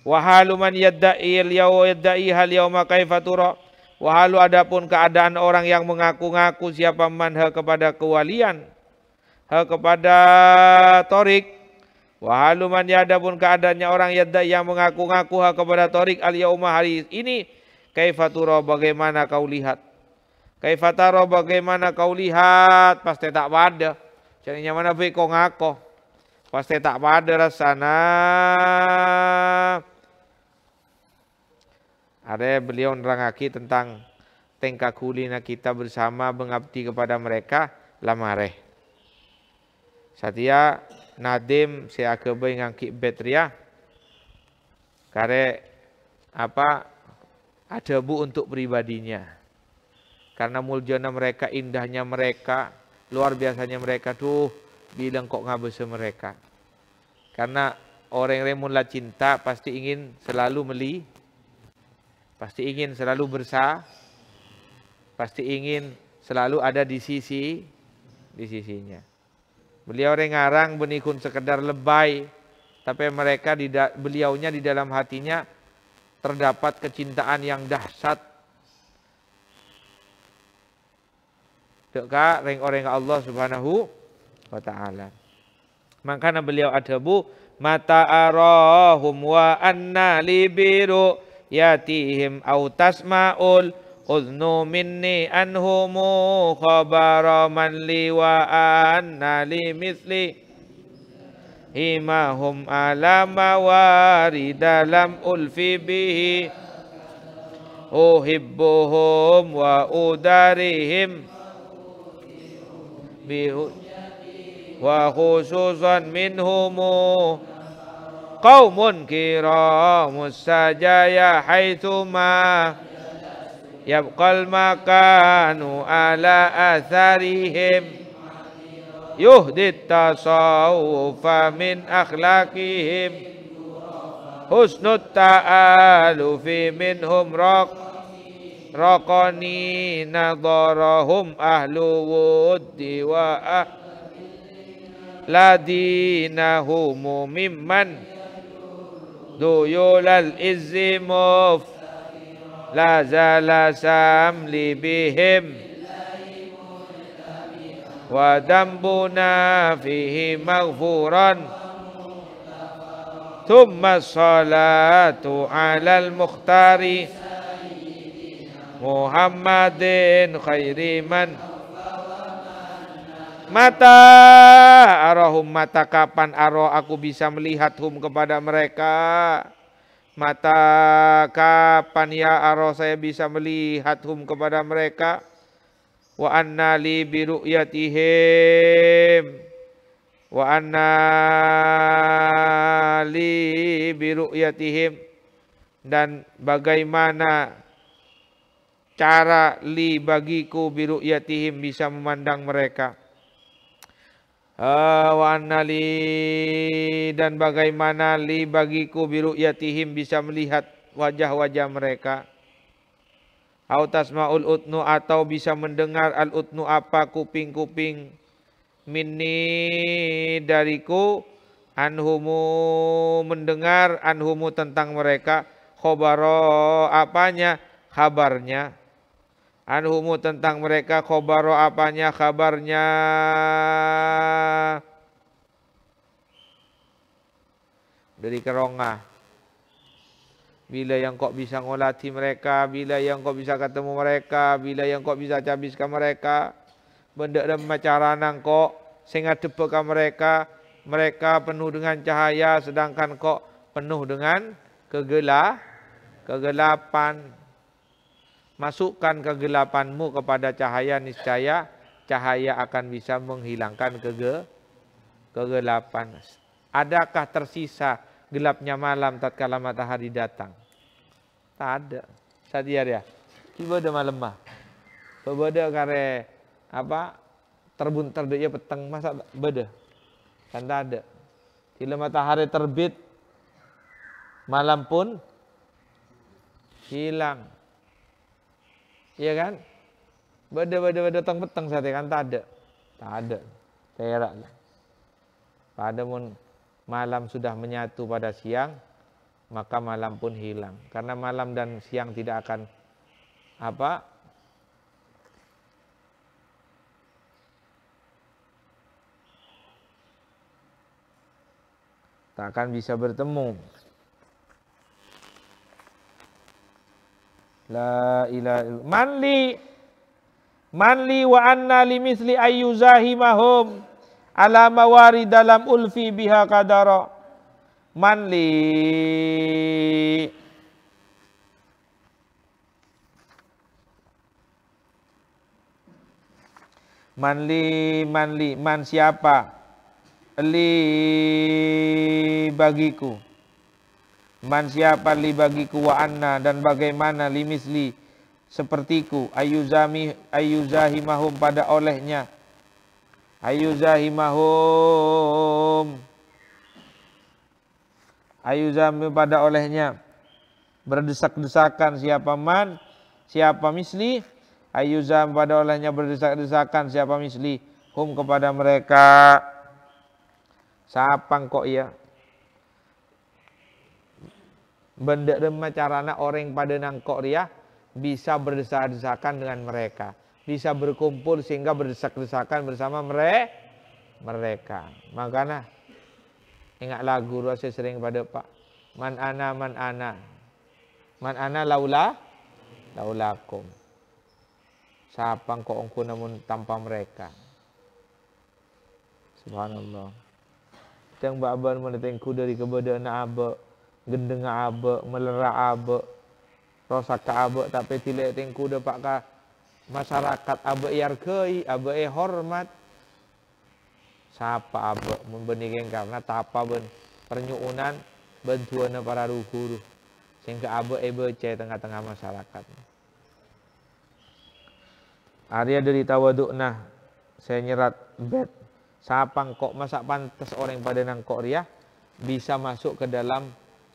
Wahalu man yadda'i al-yawma yadda'i hal yawma kaifa tura. Wahalu adapun keadaan orang yang mengaku-ngaku siapa man ha kepada kewalian. Ha kepada torik. Wahalu man yadapun keadaannya orang yadda'i yang mengaku-ngaku ha kepada torik al-yawma hari ini. Kaifa tura bagaimana kau lihat. Kaifa bagaimana kau lihat. Pasti tak pada. caranya mana baik kau ngakoh. Pasti tak pada rasana. Ada beliau nerangaki tentang tengka kulina kita bersama mengabdi kepada mereka lamareh. Satia Nadim seakebe ngangki betria kare apa ada bu untuk pribadinya karena muljana mereka indahnya mereka luar biasanya mereka tuh bilang kok ngabese mereka karena orang yang cinta pasti ingin selalu meli pasti ingin selalu bersah, pasti ingin selalu ada di sisi di sisinya. Beliau rengarang benikun sekedar lebay, tapi mereka di beliaunya di dalam hatinya terdapat kecintaan yang dahsyat. Deka reng orang Allah Subhanahu wa taala. Makanya beliau adabu mata arahum wa anna libiru ياتيهم أو تسمع أذنوا مني أنهم خبر من لي وأن لي مثلي هما هم على موارد لم ألفي به أحبهم وأدارهم وخصوصا منهم قوم كرام السجايا حيثما يبقى المكان على أثرهم يهدي التصوف من أخلاقهم حسن التآلف منهم رق رقني نظرهم أهل ود وأهل لدينهم ممن ذيول الإز مف لا زال ساملي بهم وذنبنا فيه مغفورا ثم الصلاة على المختار محمد خير من Mata arahum mata kapan aroh aku bisa melihat hum kepada mereka. Mata kapan ya aroh saya bisa melihat hum kepada mereka. Wa anna li biru'yatihim. Wa anna li biru'yatihim. Dan bagaimana cara li bagiku yatihim bisa memandang mereka wanali dan bagaimana li bagiku biru yatihim bisa melihat wajah-wajah mereka. Autasmaul utnu atau bisa mendengar al utnu apa kuping-kuping mini dariku anhumu mendengar anhumu tentang mereka khobaro apanya kabarnya anhumu tentang mereka khobaro apanya kabarnya dari kerongah bila yang kok bisa ngolati mereka bila yang kok bisa ketemu mereka bila yang kok bisa cabiskan mereka benda dan macaranang kok sehingga tepekan mereka mereka penuh dengan cahaya sedangkan kok penuh dengan kegelap kegelapan Masukkan kegelapanmu kepada cahaya niscaya cahaya akan bisa menghilangkan kege kegelapan. Adakah tersisa gelapnya malam tatkala matahari datang? Tak ada. Sadiar ya. Tiba ada malam mah. Bebeda kare apa terbun ya peteng masa beda. Kan tak ada. Bila matahari terbit malam pun hilang. Iya kan? Bada bada bada teng peteng sate kan tak ada. Tak ada. Terak. Pada mun malam sudah menyatu pada siang, maka malam pun hilang. Karena malam dan siang tidak akan apa? Tak akan bisa bertemu. La ilaha illallah. Man li man li wa anna li misli ayyuzahimahum ala mawari dalam ulfi biha kadara. Man li Man li, man li, man siapa? Li bagiku. Man siapa li bagiku wa anna dan bagaimana li misli sepertiku ayuzami ayuzahimahum pada olehnya ayuzahimahum ayuzami pada olehnya berdesak-desakan siapa man siapa misli ayuzam pada olehnya berdesak-desakan siapa misli hum kepada mereka sapang kok ya benda carana orang pada nangkok ria bisa berdesak-desakan dengan mereka. Bisa berkumpul sehingga berdesak-desakan bersama mereka. mereka. Makanya ingat lagu saya sering pada Pak. Man ana man ana. Man ana laula laulakum. Siapa kok engkau namun tanpa mereka. Subhanallah. Yang baban menetengku dari kebodohan abah gendeng abe, melera abe, rosak ke abe, tapi tidak tingku dapat ke masyarakat abe yargai, abe eh hormat. Sapa abe membenihkan karena tapa ben pernyuunan bantuan para guru sehingga abe eh becai tengah-tengah masyarakat. Arya dari nah saya nyerat bed sapang kok masak pantas orang pada nangkok ria bisa masuk ke dalam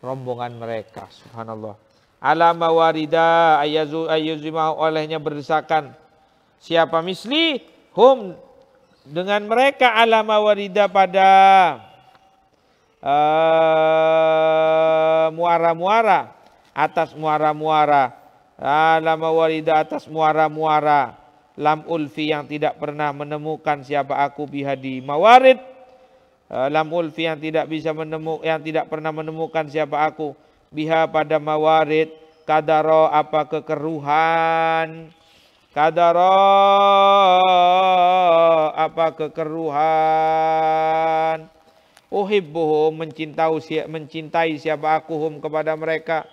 rombongan mereka. Subhanallah. Ala mawarida ayazu ayuzima olehnya berdesakan. Siapa misli hum dengan mereka ala mawarida pada eh, muara-muara uh, muara -muara, atas muara-muara ala mawarida atas muara-muara lam ulfi yang tidak pernah menemukan siapa aku bihadi mawarid Eh, lam ulfi yang tidak bisa menemukan yang tidak pernah menemukan siapa aku biha pada mawarid kadaro apa kekeruhan kadaro apa kekeruhan uhibbuhum mencintai mencintai siapa aku hum kepada mereka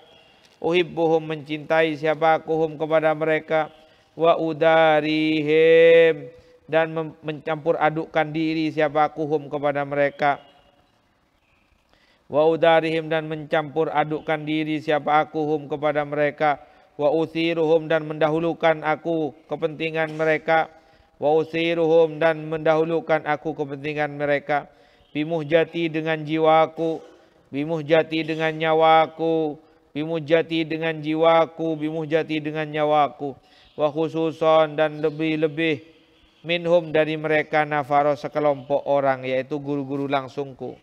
uhibbuhum mencintai siapa aku hum kepada mereka wa udarihim dan mencampur adukkan diri siapa kuhum kepada mereka wa udarihim dan mencampur adukkan diri siapa akuhum kepada mereka wa usiruhum dan mendahulukan aku kepentingan mereka wa usiruhum dan mendahulukan aku kepentingan mereka bimuhjati dengan jiwaku bimuhjati dengan nyawaku bimuhjati dengan jiwaku bimuhjati dengan nyawaku wa khususon dan lebih-lebih minhum dari mereka nafaro sekelompok orang yaitu guru-guru langsungku.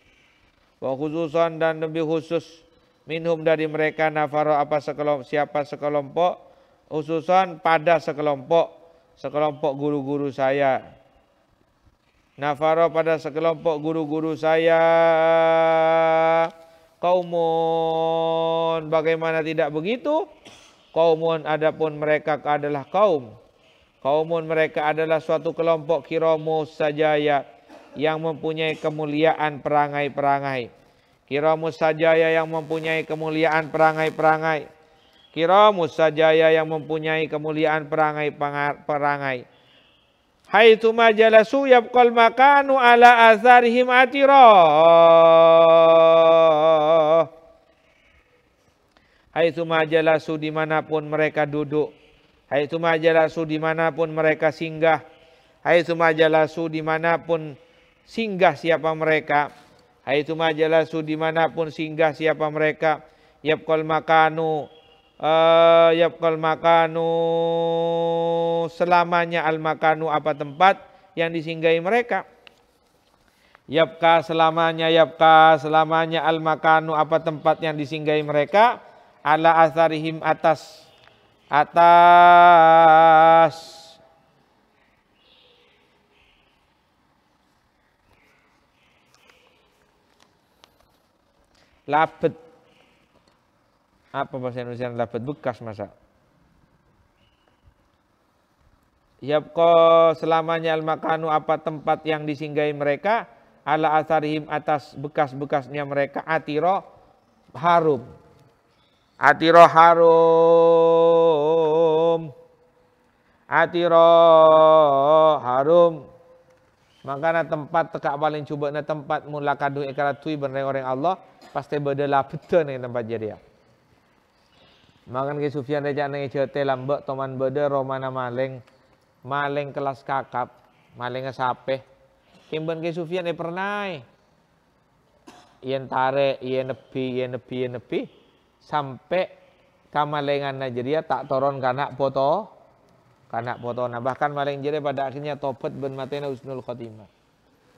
Wa khususan dan lebih khusus minhum dari mereka nafaro apa sekelompok siapa sekelompok khususan pada sekelompok sekelompok guru-guru saya. Nafaro pada sekelompok guru-guru saya kaumun bagaimana tidak begitu kaumun adapun mereka adalah kaum Kaumun mereka adalah suatu kelompok Kiramus Sajaya yang mempunyai kemuliaan perangai-perangai. Kiramus Sajaya yang mempunyai kemuliaan perangai-perangai. Kiramus Sajaya yang mempunyai kemuliaan perangai-perangai. Hai majalah ya yabqal makanu ala azarihim atirah. Hai majalah su dimanapun mereka duduk Hai jalasu dimanapun mereka singgah. Hai jalasu dimanapun singgah siapa mereka. Hai jalasu dimanapun singgah siapa mereka. Yap kol makanu. Uh, kol makanu. Selamanya al makanu apa tempat yang disinggahi mereka. Yapka selamanya, yapka selamanya al makanu apa tempat yang disinggahi mereka. Ala asarihim atas atas labet apa bahasa Indonesia labet bekas masa Yapko selamanya al-makanu apa tempat yang disinggahi mereka ala atarihim atas bekas-bekasnya mereka atiro harum roh harum. roh harum. Makanya tempat tekak paling coba na tempat mula kadu ikaratui benar orang Allah pasti berdelah betul nih tempat ya. Makan ke Sufyan Raja nang te lambak teman beda romana maling maling kelas kakap maling sape. Kimban ke Sufyan pernah. Yen tarik, yen nepi, yen nepi, yen nepi sampai kamalengan Najeriya tak toron karena foto karena foto nah bahkan maling jere pada akhirnya topet ben matena usnul khotimah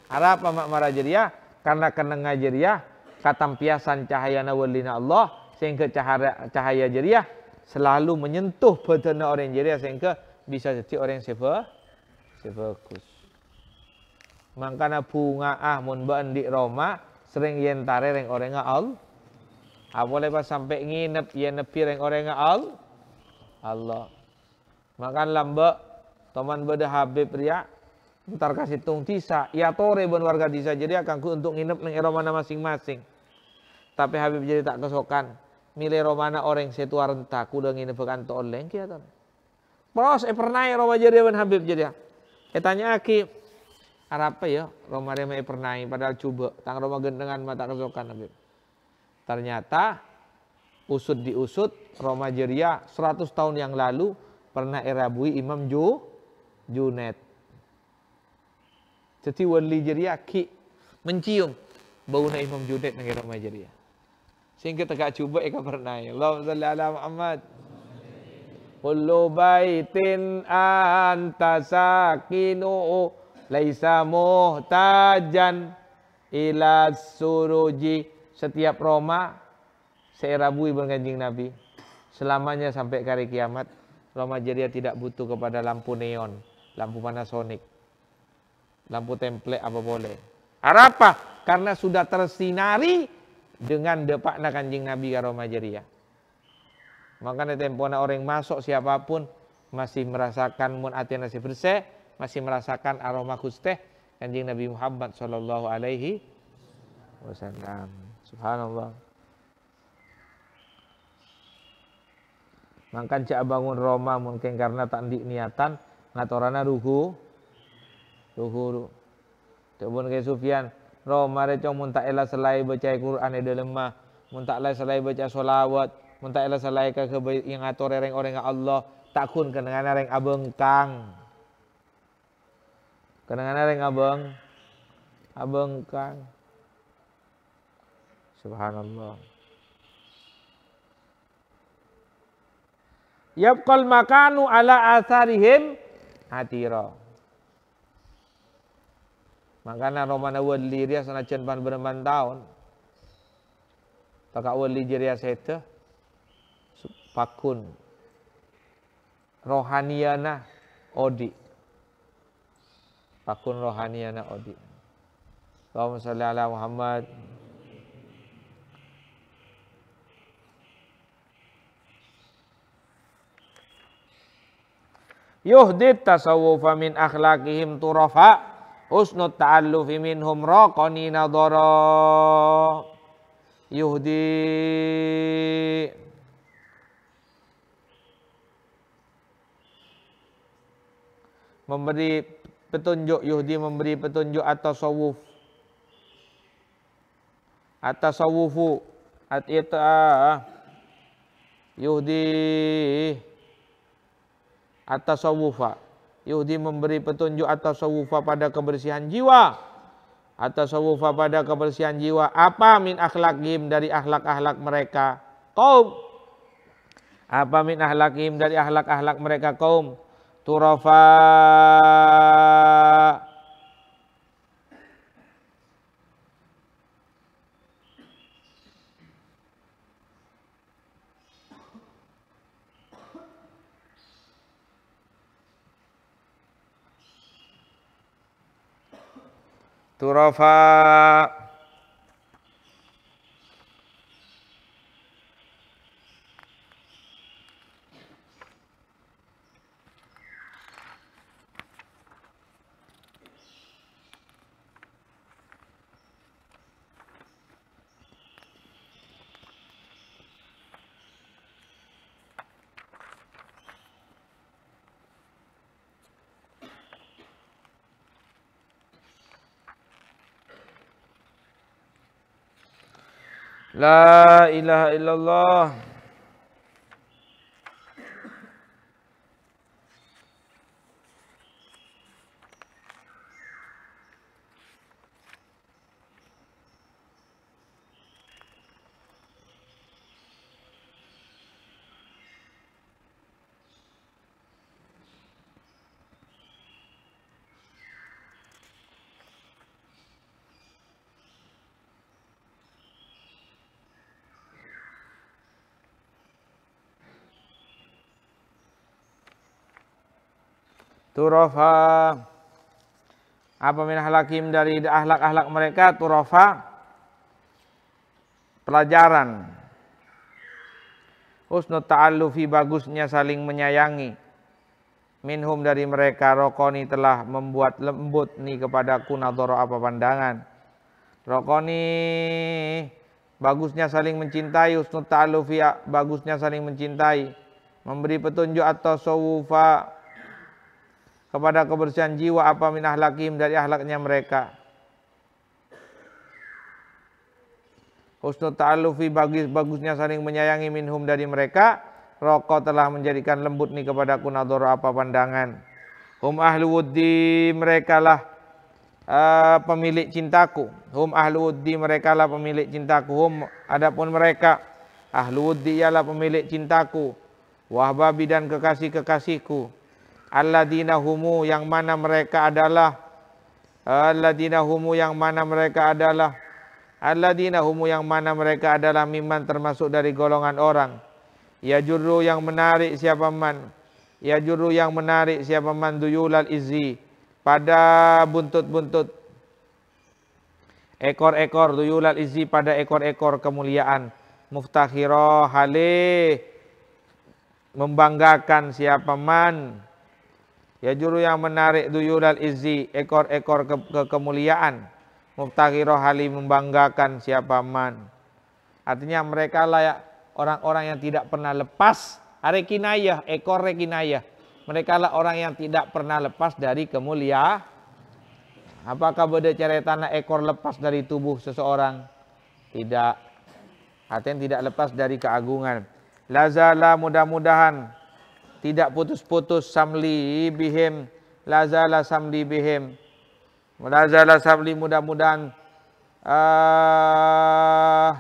Arab amak marajeria karena keneng ngajeria katampiasan cahayana walina Allah sehingga cahaya, cahaya jeria selalu menyentuh bedana orang jeria sehingga bisa jadi orang sefa sefakus mangkana bunga ah mun di Roma sering yentare reng orang Allah apa ah, pas sampai nginep ya nepi reng orang al Allah. Makan lamba teman beda Habib ria ntar kasih tung tisa ya tore warga tisa jadi akan ku untuk nginep neng romana masing-masing. Tapi Habib jadi tak kesokan milih romana orang setu arenta ku udah nginep kan to oleng kia ton. Pros eh pernah ya romaja dia ben Habib jadi. Ya? Eh tanya aki apa ya Roma rema pernah padahal coba tang Roma dengan mata kesokan Habib. Ternyata usut diusut Roma Jeria 100 tahun yang lalu pernah erabui Imam Ju Junet. Jadi wali jeria ki mencium bau na Imam Junet nang Jeria. Sehingga tegak cuba eka pernah. Ya. Allahumma shalli ala Muhammad. Kullu baitin anta sakinu laisa muhtajan ila suruji setiap Roma saya rabui berganjing Nabi selamanya sampai kari kiamat Roma Jariah tidak butuh kepada lampu neon lampu Panasonic lampu template apa boleh Apa? karena sudah tersinari dengan depak na kanjing Nabi karo majeria. Makanya tempona orang masuk siapapun masih merasakan mun ati nasi bersih, masih merasakan aroma kusteh kanjing Nabi Muhammad Shallallahu alaihi wasallam. Subhanallah. Makan cak bangun Roma mungkin karena tak di niatan ngatorana ruhu ruhu Tebun ke Sufyan Roma recong muntak elah selai baca Quran ada lemah muntak elah selai baca solawat muntak elah selai ke yang ngatur reng orang Allah takun kenangan reng kang, kenangan reng abeng abeng kang. Subhanallah. Yabqal makanu ala atharihim atira. Makana Romana wali ria sana cenpan bereman tahun. Pakak wali jeria sete. Pakun. Rohaniana odi. Pakun rohaniana odi. Allahumma salli ala Muhammad. yuhdid tasawufa min akhlaqihim turafa husnut ta'allufi minhum raqani nadara yuhdi memberi petunjuk yuhdi memberi petunjuk atau sawuf atau sawufu at ah, ah. yuhdi atas sawufa, Yahudi memberi petunjuk atas sawufa pada kebersihan jiwa atas sawufa pada kebersihan jiwa apa min akhlakim dari akhlak-akhlak mereka kaum apa min akhlakim dari akhlak-akhlak mereka kaum turafa turafa La ilaha illallah turofa apa min halakim dari ahlak-ahlak mereka turofa pelajaran husnul ta'allufi bagusnya saling menyayangi minhum dari mereka rokoni telah membuat lembut nih kepada kunadoro apa pandangan rokoni bagusnya saling mencintai husnul ta'allufi bagusnya saling mencintai memberi petunjuk atau sawufa kepada kebersihan jiwa apa min ahlakim dari ahlaknya mereka. Husnul ta'alufi bagus bagusnya saling menyayangi minhum dari mereka. Rokok telah menjadikan lembut nih kepada nadoro apa pandangan. Hum ahlu wuddi lah uh, pemilik cintaku. Hum ahlu wuddi lah pemilik cintaku. Hum adapun mereka ahlu wuddi ialah pemilik cintaku. Wahbabi dan kekasih-kekasihku alladzina humu yang mana mereka adalah alladzina humu yang mana mereka adalah alladzina humu yang mana mereka adalah miman termasuk dari golongan orang ya juru yang menarik siapa man ya juru yang menarik siapa man duyulal izzi pada buntut-buntut ekor-ekor duyulal izzi pada ekor-ekor kemuliaan muftakhiro halih membanggakan siapa man Ya juru yang menarik al izzi, ekor-ekor ke, ke kemuliaan. Mubtaghi rohali membanggakan siapa man. Artinya mereka layak orang-orang yang tidak pernah lepas. Rekinayah, ekor rekinayah. Mereka lah orang yang tidak pernah lepas dari kemuliaan. Apakah beda cerita tanah ekor lepas dari tubuh seseorang? Tidak. Artinya tidak lepas dari keagungan. Lazala mudah-mudahan tidak putus-putus samli bihim lazala samli bihim lazala samli mudah-mudahan uh,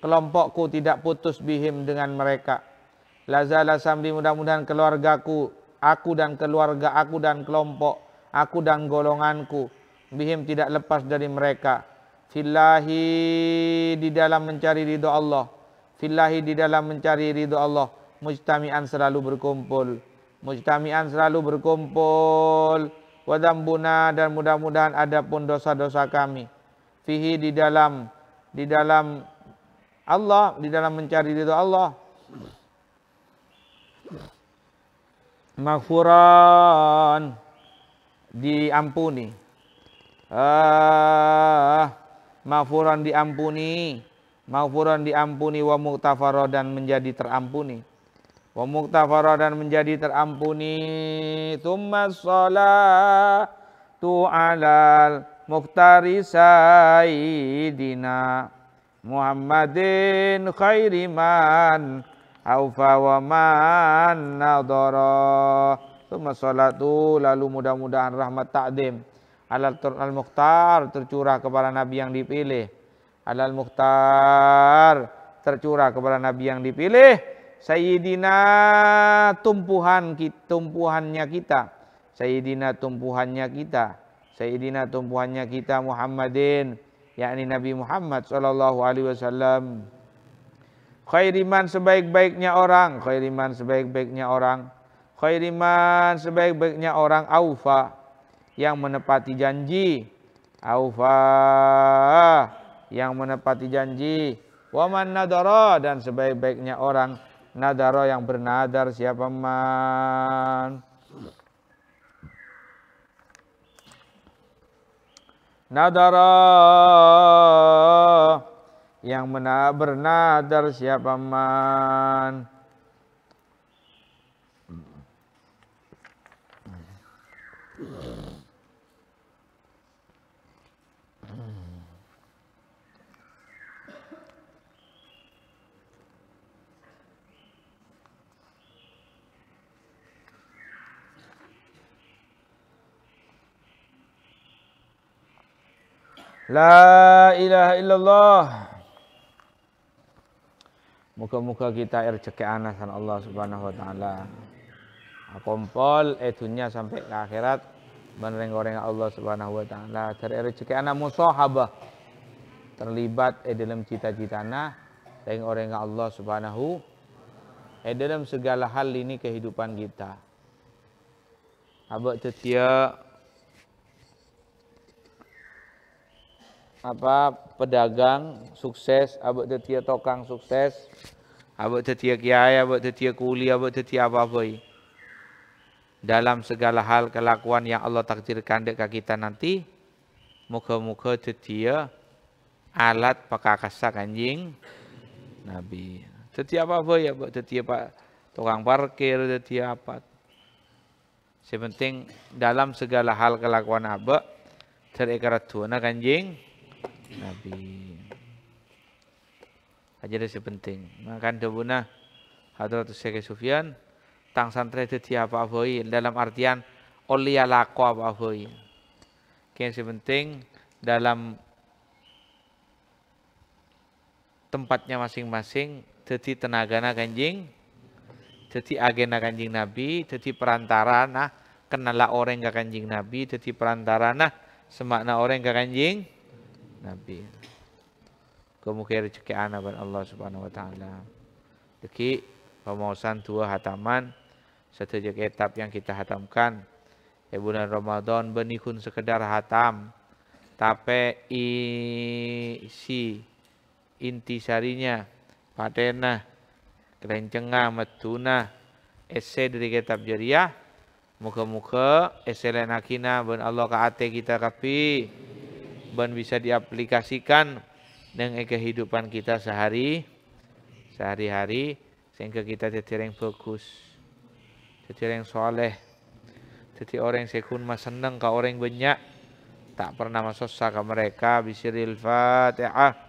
kelompokku tidak putus bihim dengan mereka lazala samli mudah-mudahan keluargaku aku dan keluarga aku dan kelompok aku dan golonganku bihim tidak lepas dari mereka fillahi di dalam mencari ridho Allah fillahi di dalam mencari ridho Allah mujtami'an selalu berkumpul mujtami'an selalu berkumpul wadambuna dan mudah-mudahan ada pun dosa-dosa kami fihi di dalam di dalam Allah di dalam mencari ridho Allah maghfuran diampuni ah maghfuran diampuni maghfuran diampuni wa muktafaroh dan menjadi terampuni wa muktafara dan menjadi terampuni thumma tu alal muktari sayyidina Muhammadin khairiman aufa wa man nadara thumma salatu lalu mudah-mudahan rahmat takdim alal al mukhtar tercurah kepada nabi yang dipilih alal mukhtar tercurah kepada nabi yang dipilih Sayyidina tumpuhan tumpuhannya kita. Sayyidina tumpuhannya kita. Sayyidina tumpuhannya kita Muhammadin yakni Nabi Muhammad sallallahu alaihi wasallam. Khairiman sebaik-baiknya orang, khairiman sebaik-baiknya orang, khairiman sebaik-baiknya orang aufa yang menepati janji, aufa yang menepati janji, waman nadara dan sebaik-baiknya orang nadaro yang bernadar siapa man nadaro yang mena bernadar siapa man Mm-hmm. La ilaha illallah. Muka-muka kita rezeki anasan Allah Subhanahu wa taala. Ah, kompol etunya eh, sampai ke akhirat orang goreng Allah Subhanahu wa taala dari rezeki anak musahabah terlibat eh, dalam cita-citana dengan orang Allah Subhanahu eh, dalam segala hal ini kehidupan kita. Abah tetia apa pedagang sukses, abuk tetia tokang sukses, abuk tetia kiai, abuk tetia kuli, abuk tetia apa-apa. Dalam segala hal kelakuan yang Allah takdirkan dekat kita nanti, muka-muka tetia alat pakakasa kanjing Nabi. Tetia apa-apa ya, abuk tetia pak tukang parkir, tetia apa. Sepenting dalam segala hal kelakuan abuk, terikrat tuana kanjing Nabi aja sepenting penting makan debuna Hadrat Syekh Sufyan tang santri itu apa avoi dalam artian oli apa avoi yang sih penting dalam tempatnya masing-masing jadi tenagana kanjing jadi agenda kanjing Nabi jadi perantara nah kenala orang gak kanjing Nabi jadi perantara nah semakna orang gak kanjing nabi kemukir rezeki anak dan Allah subhanahu wa ta'ala deki pemosan tua hataman satu kitab yang kita hatamkan di ya, bulan Ramadan benihun sekedar hatam tapi isi inti sarinya, patena kerencengah metuna ese dari kitab jariah muka-muka ese lenakina ben Allah ate kita kapi ben bisa diaplikasikan dengan kehidupan kita sehari sehari-hari sehingga kita jadi yang fokus jadi yang soleh jadi orang sekun mas seneng ke orang banyak tak pernah masuk ke mereka bisiril fatihah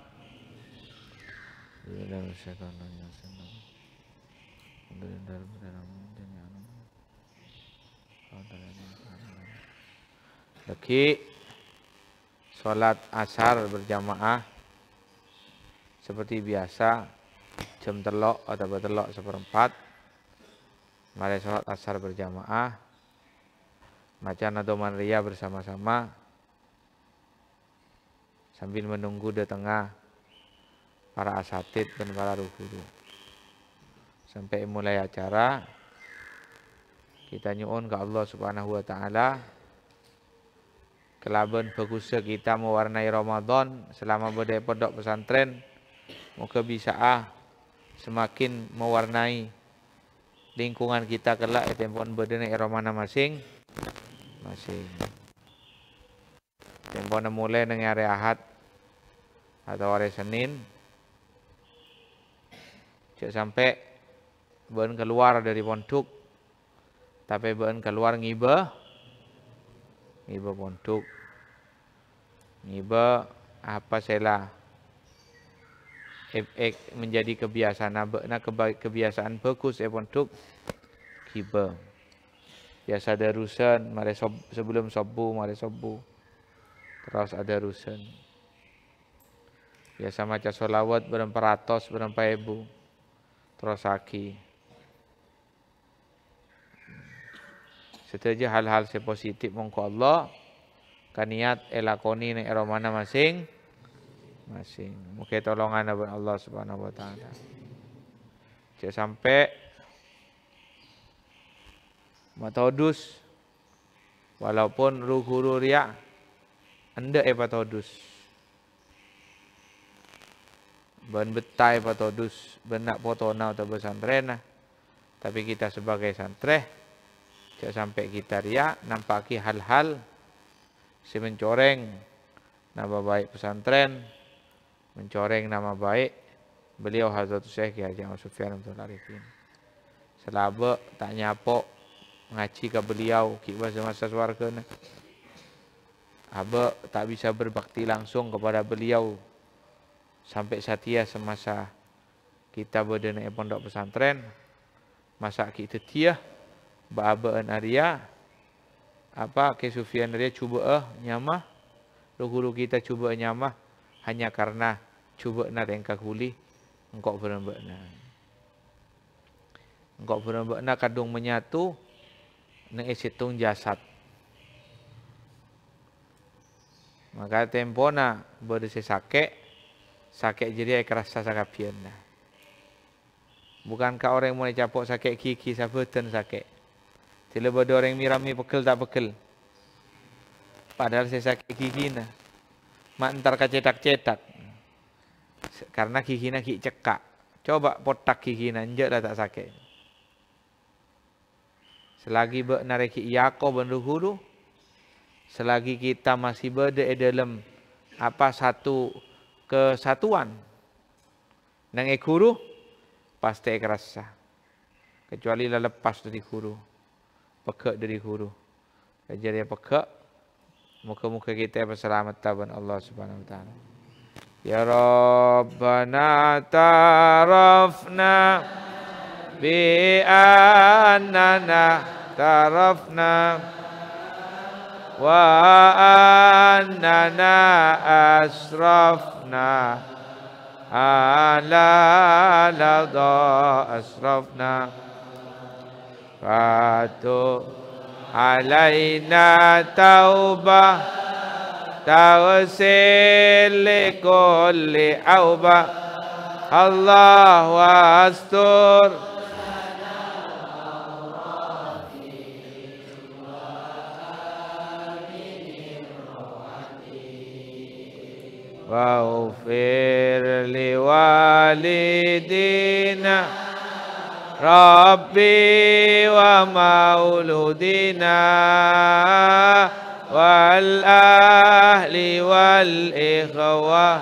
Okay sholat asar berjamaah seperti biasa jam telok atau betelok seperempat mari sholat asar berjamaah macan atau manria bersama-sama sambil menunggu di tengah para asatid dan para ruhuru sampai mulai acara kita nyuun ke Allah Subhanahu wa taala kelaben bagusnya kita mewarnai Ramadan selama berdaya pondok pesantren moga bisa ah semakin mewarnai lingkungan kita kelak ya, tempon berdaya ramadan masing masing tempon mulai dengan hari Ahad atau hari Senin cek sampai ben keluar dari pondok tapi ben keluar ngibah niba bontuk niba apa sela fx menjadi kebiasaan na kebiasaan bagus e eh, bontuk kiba biasa ada rusan mare sob, sebelum sobu mare sobu terus ada rusan biasa maca solawat berempat ratus berempat ibu terus aki Setuju hal-hal sepositif mongko Allah kaniat elakoni ning eromana masing masing. Muke tolongan Allah Subhanahu wa taala. Cek sampai matodus walaupun ruhuru anda evatodus patodus ben betai patodus benda potona atau pesantren tapi kita sebagai santri Jangan sampai kita riak, nampaki hal-hal si mencoreng nama baik pesantren, mencoreng nama baik beliau Hazratus Syekh Haji Ahmad Sufyan Abdul Arifin. Selaba tak nyapok ngaji ke beliau ki bahasa masa swarga Aba tak bisa berbakti langsung kepada beliau sampai satia semasa kita berdana pondok pesantren masa kita tiah baabaan Arya apa kesufian Arya coba eh nyamah luhulu kita coba nyamah hanya karena coba na tengka kuli. engkau berembak na engkau berembak na kadung menyatu neng isitung jasad maka tempona berdesi sake sake jadi kerasa sakapian bukankah orang yang mau capok sake kiki sabeten sake Tiba-tiba ada orang pekel tak pekel. Padahal saya sakit gigi nah. Mak entar kecetak-cetak. Karena gigi na cekak. Coba potak gigi na njek dah tak sakit. Selagi bek nareki Yakob ben selagi kita masih berada dalam apa satu kesatuan nang huru pasti kerasa kecuali lepas dari huru pekak dari huru. yang pekak muka-muka kita berselamat taban Allah Subhanahu wa taala. Ya Rabbana tarafna bi annana tarafna wa annana asrafna ala lada asrafna فاتو علينا توبة توسل لكل أوبة الله أستر واغفر لوالدينا ربي ومولودنا والأهل والإخوة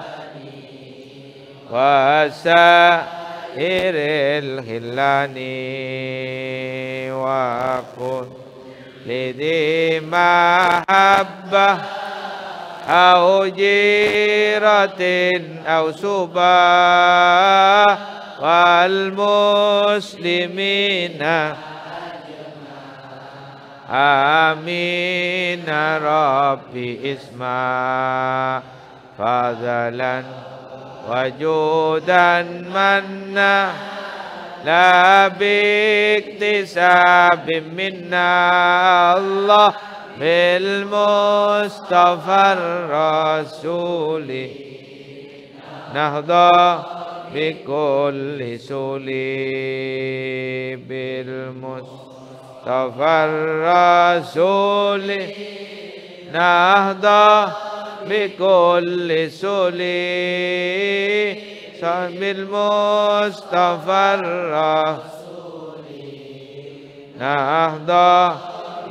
وسائر الخلان وكن لذي محبه أو جيرة أو سبا والمسلمين آمين ربي اسمع فضلا وجودا منا لا باكتساب منا الله بالمصطفى الرسول نهضى بكل سولي بالمصطفى الرسول نهضى بكل سولي بالمصطفى الرسولي الرسول نهضى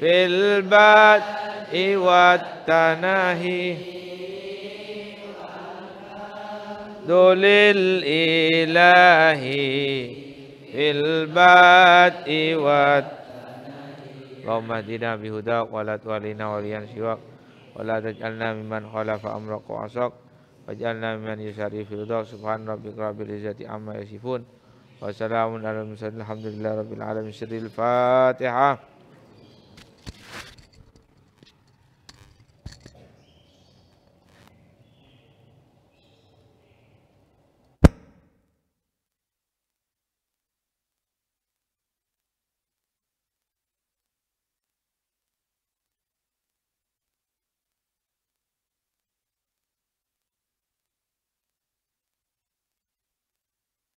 في البدء والتناهي دول الإله في البدء والتناهي اللهم اهدنا بهداك ولا تولنا وليا سواك ولا تجعلنا ممن خالف أمرك وعصاك واجعلنا ممن يساري في رضاك سبحان ربك رب العزة عما يصفون وسلام على المرسلين الحمد لله رب العالمين سر الفاتحة